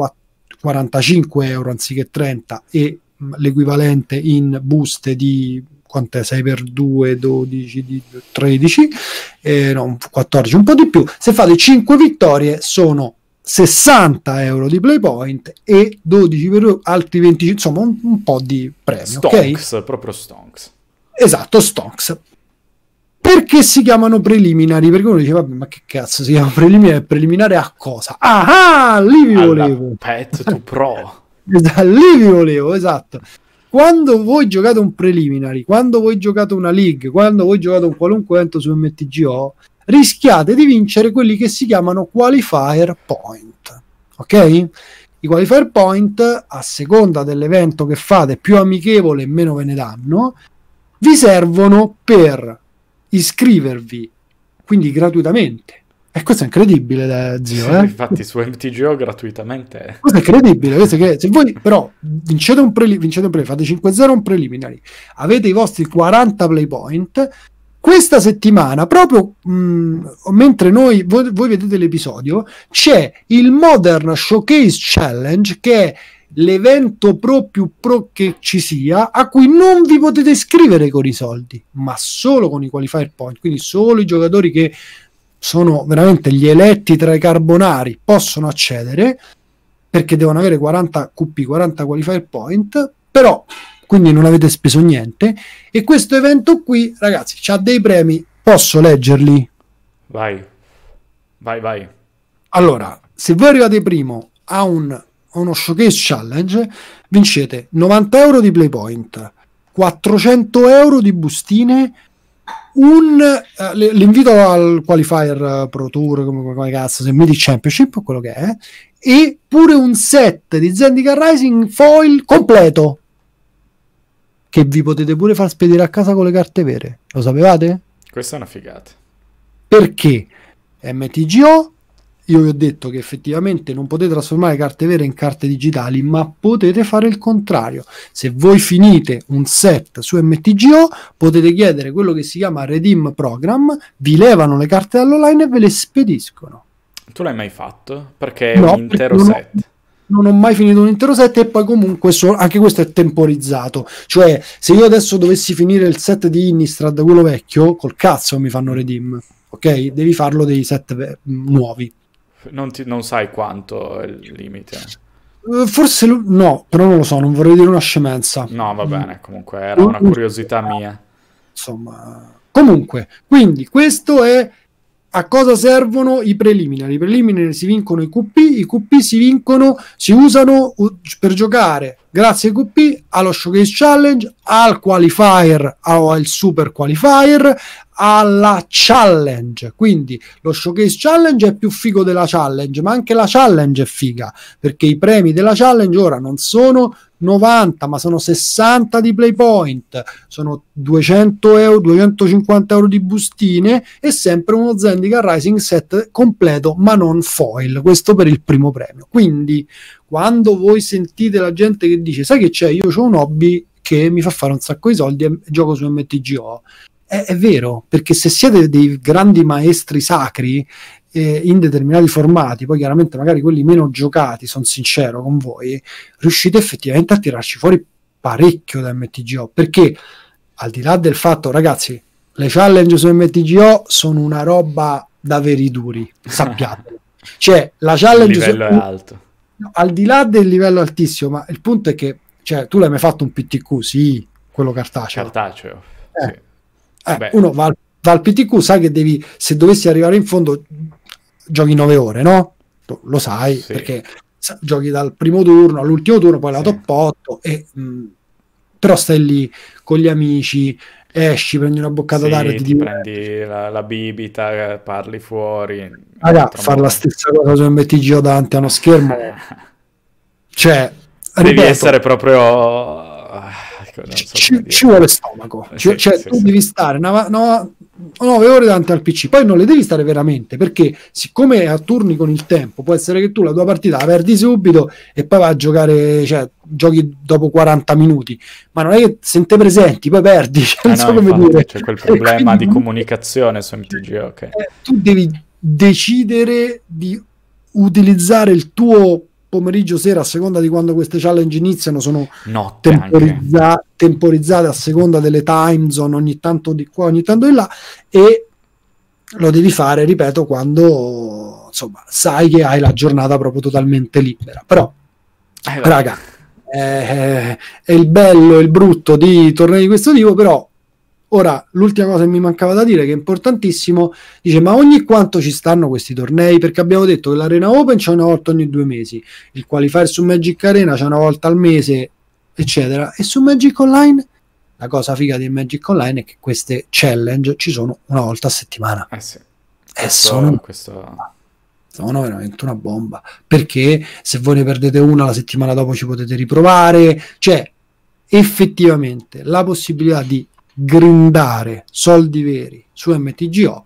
45 euro anziché 30 e mm, l'equivalente in buste di quant'è 6 x 2 12 13 eh, no, 14 un po' di più se fate 5 vittorie sono 60 euro di play point e 12 per altri 20 insomma un, un po' di premio stonks okay? proprio stonks esatto stonks perché si chiamano preliminari? Perché uno dice, vabbè, ma che cazzo si chiama preliminare? Preliminare a cosa? Ah, ah lì vi volevo. Pet to Pro. [laughs] lì vi volevo, esatto. Quando voi giocate un preliminary, quando voi giocate una league, quando voi giocate un qualunque evento su MTGO, rischiate di vincere quelli che si chiamano qualifier point. Ok? I qualifier point, a seconda dell'evento che fate, più amichevole e meno ve ne danno, vi servono per iscrivervi, quindi gratuitamente. E questo è incredibile, da eh, zio. eh? Infatti, su MTGO gratuitamente. Questo è incredibile. Questo che, se voi però vincete un, preli- vincete un preliminare, fate 5-0 un preliminare, avete i vostri 40 play point. Questa settimana, proprio mh, mentre noi, voi, voi vedete l'episodio, c'è il Modern Showcase Challenge che è l'evento pro più pro che ci sia a cui non vi potete iscrivere con i soldi, ma solo con i qualifier point, quindi solo i giocatori che sono veramente gli eletti tra i carbonari possono accedere perché devono avere 40 QP, 40 qualifier point, però quindi non avete speso niente e questo evento qui, ragazzi, ha dei premi, posso leggerli? Vai. Vai, vai. Allora, se voi arrivate primo a un uno showcase challenge, vincete 90 euro di Playpoint, 400 euro di bustine, un, uh, l'invito al qualifier uh, Pro Tour, come, come cazzo, se Midi Championship, quello che è, e pure un set di Zendikar Rising foil completo che vi potete pure far spedire a casa con le carte vere. Lo sapevate? Questa è una figata. Perché MTGO io vi ho detto che effettivamente non potete trasformare carte vere in carte digitali, ma potete fare il contrario. Se voi finite un set su MTGO, potete chiedere quello che si chiama Redeem Program, vi levano le carte dall'online e ve le spediscono. Tu l'hai mai fatto? Perché è no, un intero non set. Ho, non ho mai finito un intero set e poi comunque so, anche questo è temporizzato. Cioè, se io adesso dovessi finire il set di Innistrad, quello vecchio, col cazzo mi fanno Redeem ok? Devi farlo dei set nuovi. Non, ti, non sai quanto è il limite. Eh, forse lo, no, però non lo so, non vorrei dire una scemenza. No, va mm. bene, comunque era una curiosità mia. Insomma, comunque, quindi questo è a cosa servono i preliminari? I preliminari si vincono i QP, i QP si vincono, si usano per giocare grazie ai QP allo Showcase Challenge, al qualifier o al super qualifier, alla challenge. Quindi lo Showcase Challenge è più figo della challenge, ma anche la challenge è figa perché i premi della challenge ora non sono 90, ma sono 60 di playpoint, sono 200 euro, 250 euro di bustine e sempre uno Zendikar Rising set completo, ma non foil. Questo per il primo premio. Quindi, quando voi sentite la gente che dice, sai che c'è, io ho un hobby che mi fa fare un sacco di soldi e gioco su MTGO. È, è, vero, perché se siete dei grandi maestri sacri, eh, in determinati formati, poi chiaramente magari quelli meno giocati, sono sincero con voi, riuscite effettivamente a tirarci fuori parecchio da MTGO, perché al di là del fatto, ragazzi, le challenge su MTGO sono una roba da veri duri, sappiate. [laughs] cioè, la challenge... Il livello su... è alto. No, al di là del livello altissimo, ma il punto è che, cioè, tu l'hai mai fatto un PTQ? Sì, quello cartaceo. Cartaceo. Eh, sì. eh, uno va al, va al PTQ, sai che devi, se dovessi arrivare in fondo, giochi 9 ore, no? lo sai sì. perché giochi dal primo turno all'ultimo turno, poi la sì. top 8 e... Mh, mm, però stai lì con gli amici, esci, prendi una boccata sì, d'aria, ti, ti prendi la, la, bibita, parli fuori. Raga, fare la stessa cosa su MTG o davanti a uno schermo, eh. cioè, devi essere proprio. Ah, so ci, ci, vuole stomaco, sì, cioè, sì, tu sì. devi stare una, una, 9 ore davanti al PC, poi non le devi stare veramente perché, siccome a turni con il tempo, può essere che tu la tua partita la perdi subito e poi vai a giocare, cioè giochi dopo 40 minuti, ma non è che se te presenti poi perdi, [laughs] cioè, eh non so come infatti, dire. C'è quel [laughs] problema quindi, di comunicazione su MTG, ok. Eh, tu devi decidere di utilizzare il tuo pomeriggio sera a seconda di quando queste challenge iniziano sono temporizza- temporizzate a seconda delle time zone ogni tanto di qua ogni tanto di là e lo devi fare ripeto quando insomma sai che hai la giornata proprio totalmente libera però eh, raga eh, eh, è il bello e il brutto di tornare di questo tipo però Ora, l'ultima cosa che mi mancava da dire, che è importantissimo, dice ma ogni quanto ci stanno questi tornei? Perché abbiamo detto che l'Arena Open c'è una volta ogni due mesi, il qualifier su Magic Arena c'è una volta al mese, eccetera. E su Magic Online? La cosa figa di Magic Online è che queste challenge ci sono una volta a settimana. Eh sì. Eh, questo, sono... Questo sono veramente una bomba perché se voi ne perdete una la settimana dopo ci potete riprovare cioè effettivamente la possibilità di grindare soldi veri su MTGO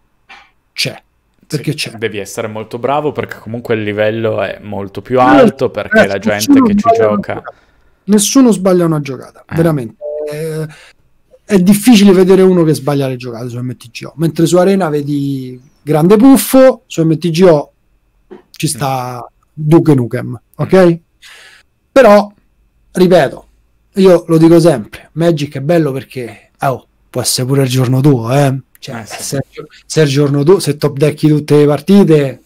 c'è. Perché sì, c'è. Devi essere molto bravo perché comunque il livello è molto più alto perché eh, la gente che ci gioca... Nessuno sbaglia una giocata, eh. veramente. Eh, è difficile vedere uno che sbaglia le giocate su MTGO, mentre su Arena vedi grande puffo, su MTGO ci mm. sta mm. Duke Nukem, ok? Mm. Però, ripeto, io lo dico sempre, Magic è bello perché eh, oh, può essere pure il giorno tuo, eh? Cioè, eh sì. se, se il giorno tuo, se top decchi tutte le partite,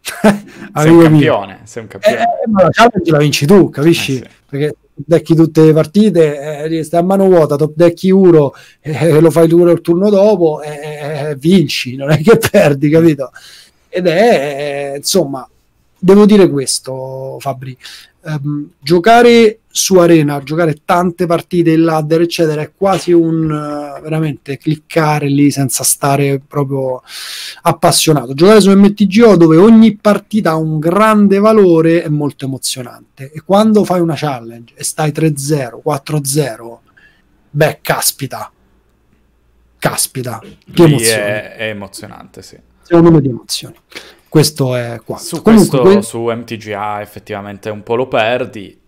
[laughs] sei un campione, sei un eh, campione. Eh, ma la vinci tu, capisci? Eh sì. Perché decchi tutte le partite, eh, stai a mano vuota, top decchi uno, eh, eh lo fai tu il turno dopo, eh, vinci, non è che perdi, capito? Ed è, insomma, devo dire questo, Fabri, ehm, giocare su Arena a giocare tante partite in ladder, eccetera, è quasi un eh, veramente cliccare lì senza stare proprio appassionato. Giocare su MTGO dove ogni partita ha un grande valore è molto emozionante. E quando fai una challenge e stai 3-0, 4-0, beh, caspita, caspita, che emozioni. È, è emozionante, sì. Secondo me di emozioni. Questo è quanto. Su, Comunque, que- su MTGA effettivamente un po' lo perdi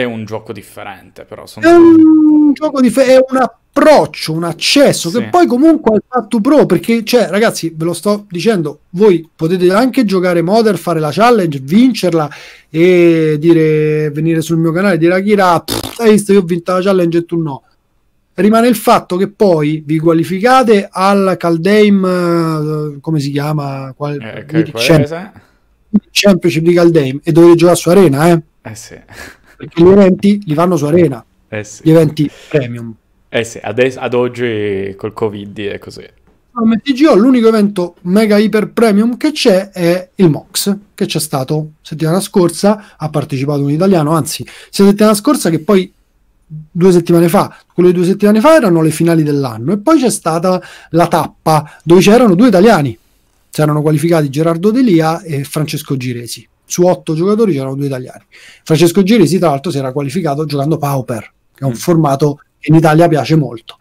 è un gioco differente, però. Sono... È un gioco differente, è un approccio, un accesso sì. che poi comunque è fatto pro perché, cioè, ragazzi, ve lo sto dicendo, voi potete anche giocare Modern, fare la challenge, vincerla e dire, venire sul mio canale e dire Akira, hai visto, io ho vinto la challenge e tu no. Rimane il fatto che poi vi qualificate al Caldame, eh, come si chiama? Qual- eh, okay, Championship di Caldame e dovete giocare su Arena, eh? Eh sì perché gli eventi li fanno su Arena, eh sì. gli eventi premium. Eh sì, ad, ad oggi col Covid è così. Al MTGO l'unico evento mega iper premium che c'è è il MOX, che c'è stato settimana scorsa, ha partecipato un italiano, anzi, sia settimana scorsa che poi due settimane fa, quelle due settimane fa erano le finali dell'anno e poi c'è stata la tappa dove c'erano due italiani, si erano qualificati Gerardo Delia e Francesco Giresi su otto giocatori c'erano due italiani. Francesco Girisi, tra l'altro, si era qualificato giocando Pauper, che è un mm. formato che in Italia piace molto.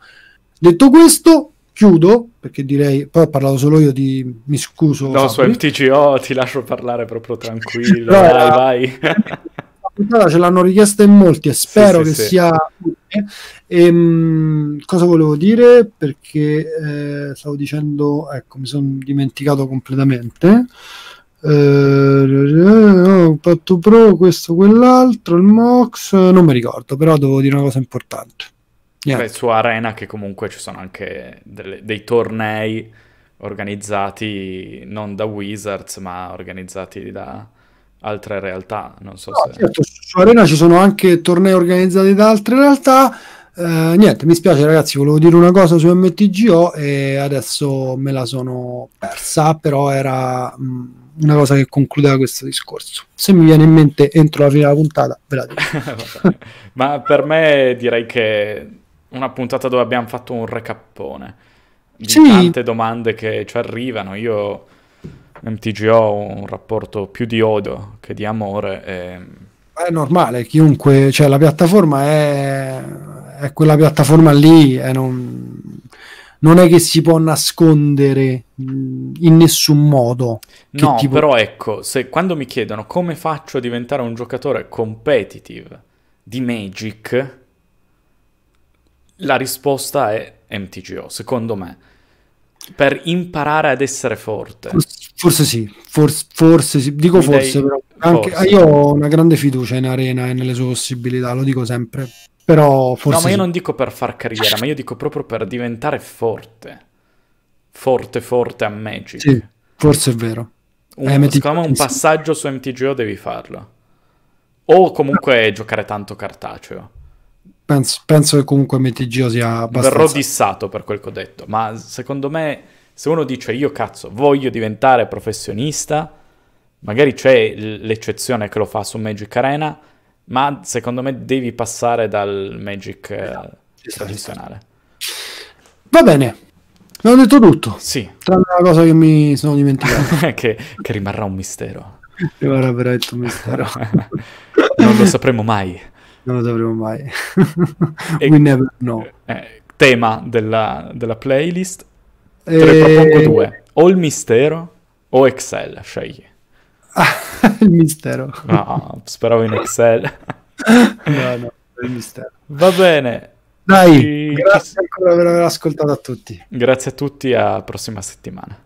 Detto questo, chiudo perché direi poi ho parlato solo io di mi scuso no su MTGO ti lascio parlare proprio tranquillo [laughs] no, vai eh, vai ce l'hanno richiesta in molti e spero sì, che sì, sia sì. E, ehm, cosa volevo dire perché eh, stavo dicendo ecco mi sono dimenticato completamente eh, oh, Patto Pro, questo, quell'altro, il Mox, non mi ricordo, però devo dire una cosa importante. Niente. Beh, su Arena che comunque ci sono anche delle, dei tornei organizzati non da Wizards ma organizzati da altre realtà. Non so no, se... certo, su Arena ci sono anche tornei organizzati da altre realtà. Eh, niente, mi spiace ragazzi, volevo dire una cosa su MTGO e adesso me la sono persa, però era... Mh, mm, una cosa che concludeva questo discorso. Se mi viene in mente entro la fine della puntata, ve la dico. [laughs] Ma per me direi che una puntata dove abbiamo fatto un recappone di sì. tante domande che ci arrivano. Io MTG ho un rapporto più di odio che di amore. E... È normale, chiunque, cioè la piattaforma è, è quella piattaforma lì e non non è che si può nascondere mm, in nessun modo. No, tipo... però ecco, se, quando mi chiedono come faccio a diventare un giocatore competitive di Magic, la risposta è MTGO, secondo me. Per imparare ad essere forte. Forse, forse sì, forse, forse sì. Dico forse, dai... però. Anche, forse. Io ho una grande fiducia in Arena e nelle sue possibilità, lo dico sempre. Però forse... No, ma io non dico per far carriera, ma io dico proprio per diventare forte. Forte, forte a Magic. Sì, forse è vero. Un, eh, MTG, secondo me un passaggio su MTGO devi farlo. O comunque giocare tanto cartaceo. Penso, penso che comunque MTGO sia abbastanza... Verrò dissato per quel che ho detto, ma secondo me se uno dice io cazzo voglio diventare professionista, magari c'è l'eccezione che lo fa su Magic Arena ma secondo me devi passare dal Magic eh, esatto, tradizionale. Va bene, non detto tutto. Sì. Tranne una cosa che mi sono dimenticato. [laughs] che, che, rimarrà un mistero. Rimarrà veramente un mistero. [laughs] non lo sapremo mai. Non lo sapremo mai. [laughs] e, We never know. Eh, tema della, della playlist. Te e... ne eh, propongo due. O il mistero o Excel, scegli. [laughs] il mistero. No, speravo in Excel. no, no, il mistero. Va bene. Dai, ci... grazie ancora per aver ascoltato a tutti. Grazie a tutti, a prossima settimana.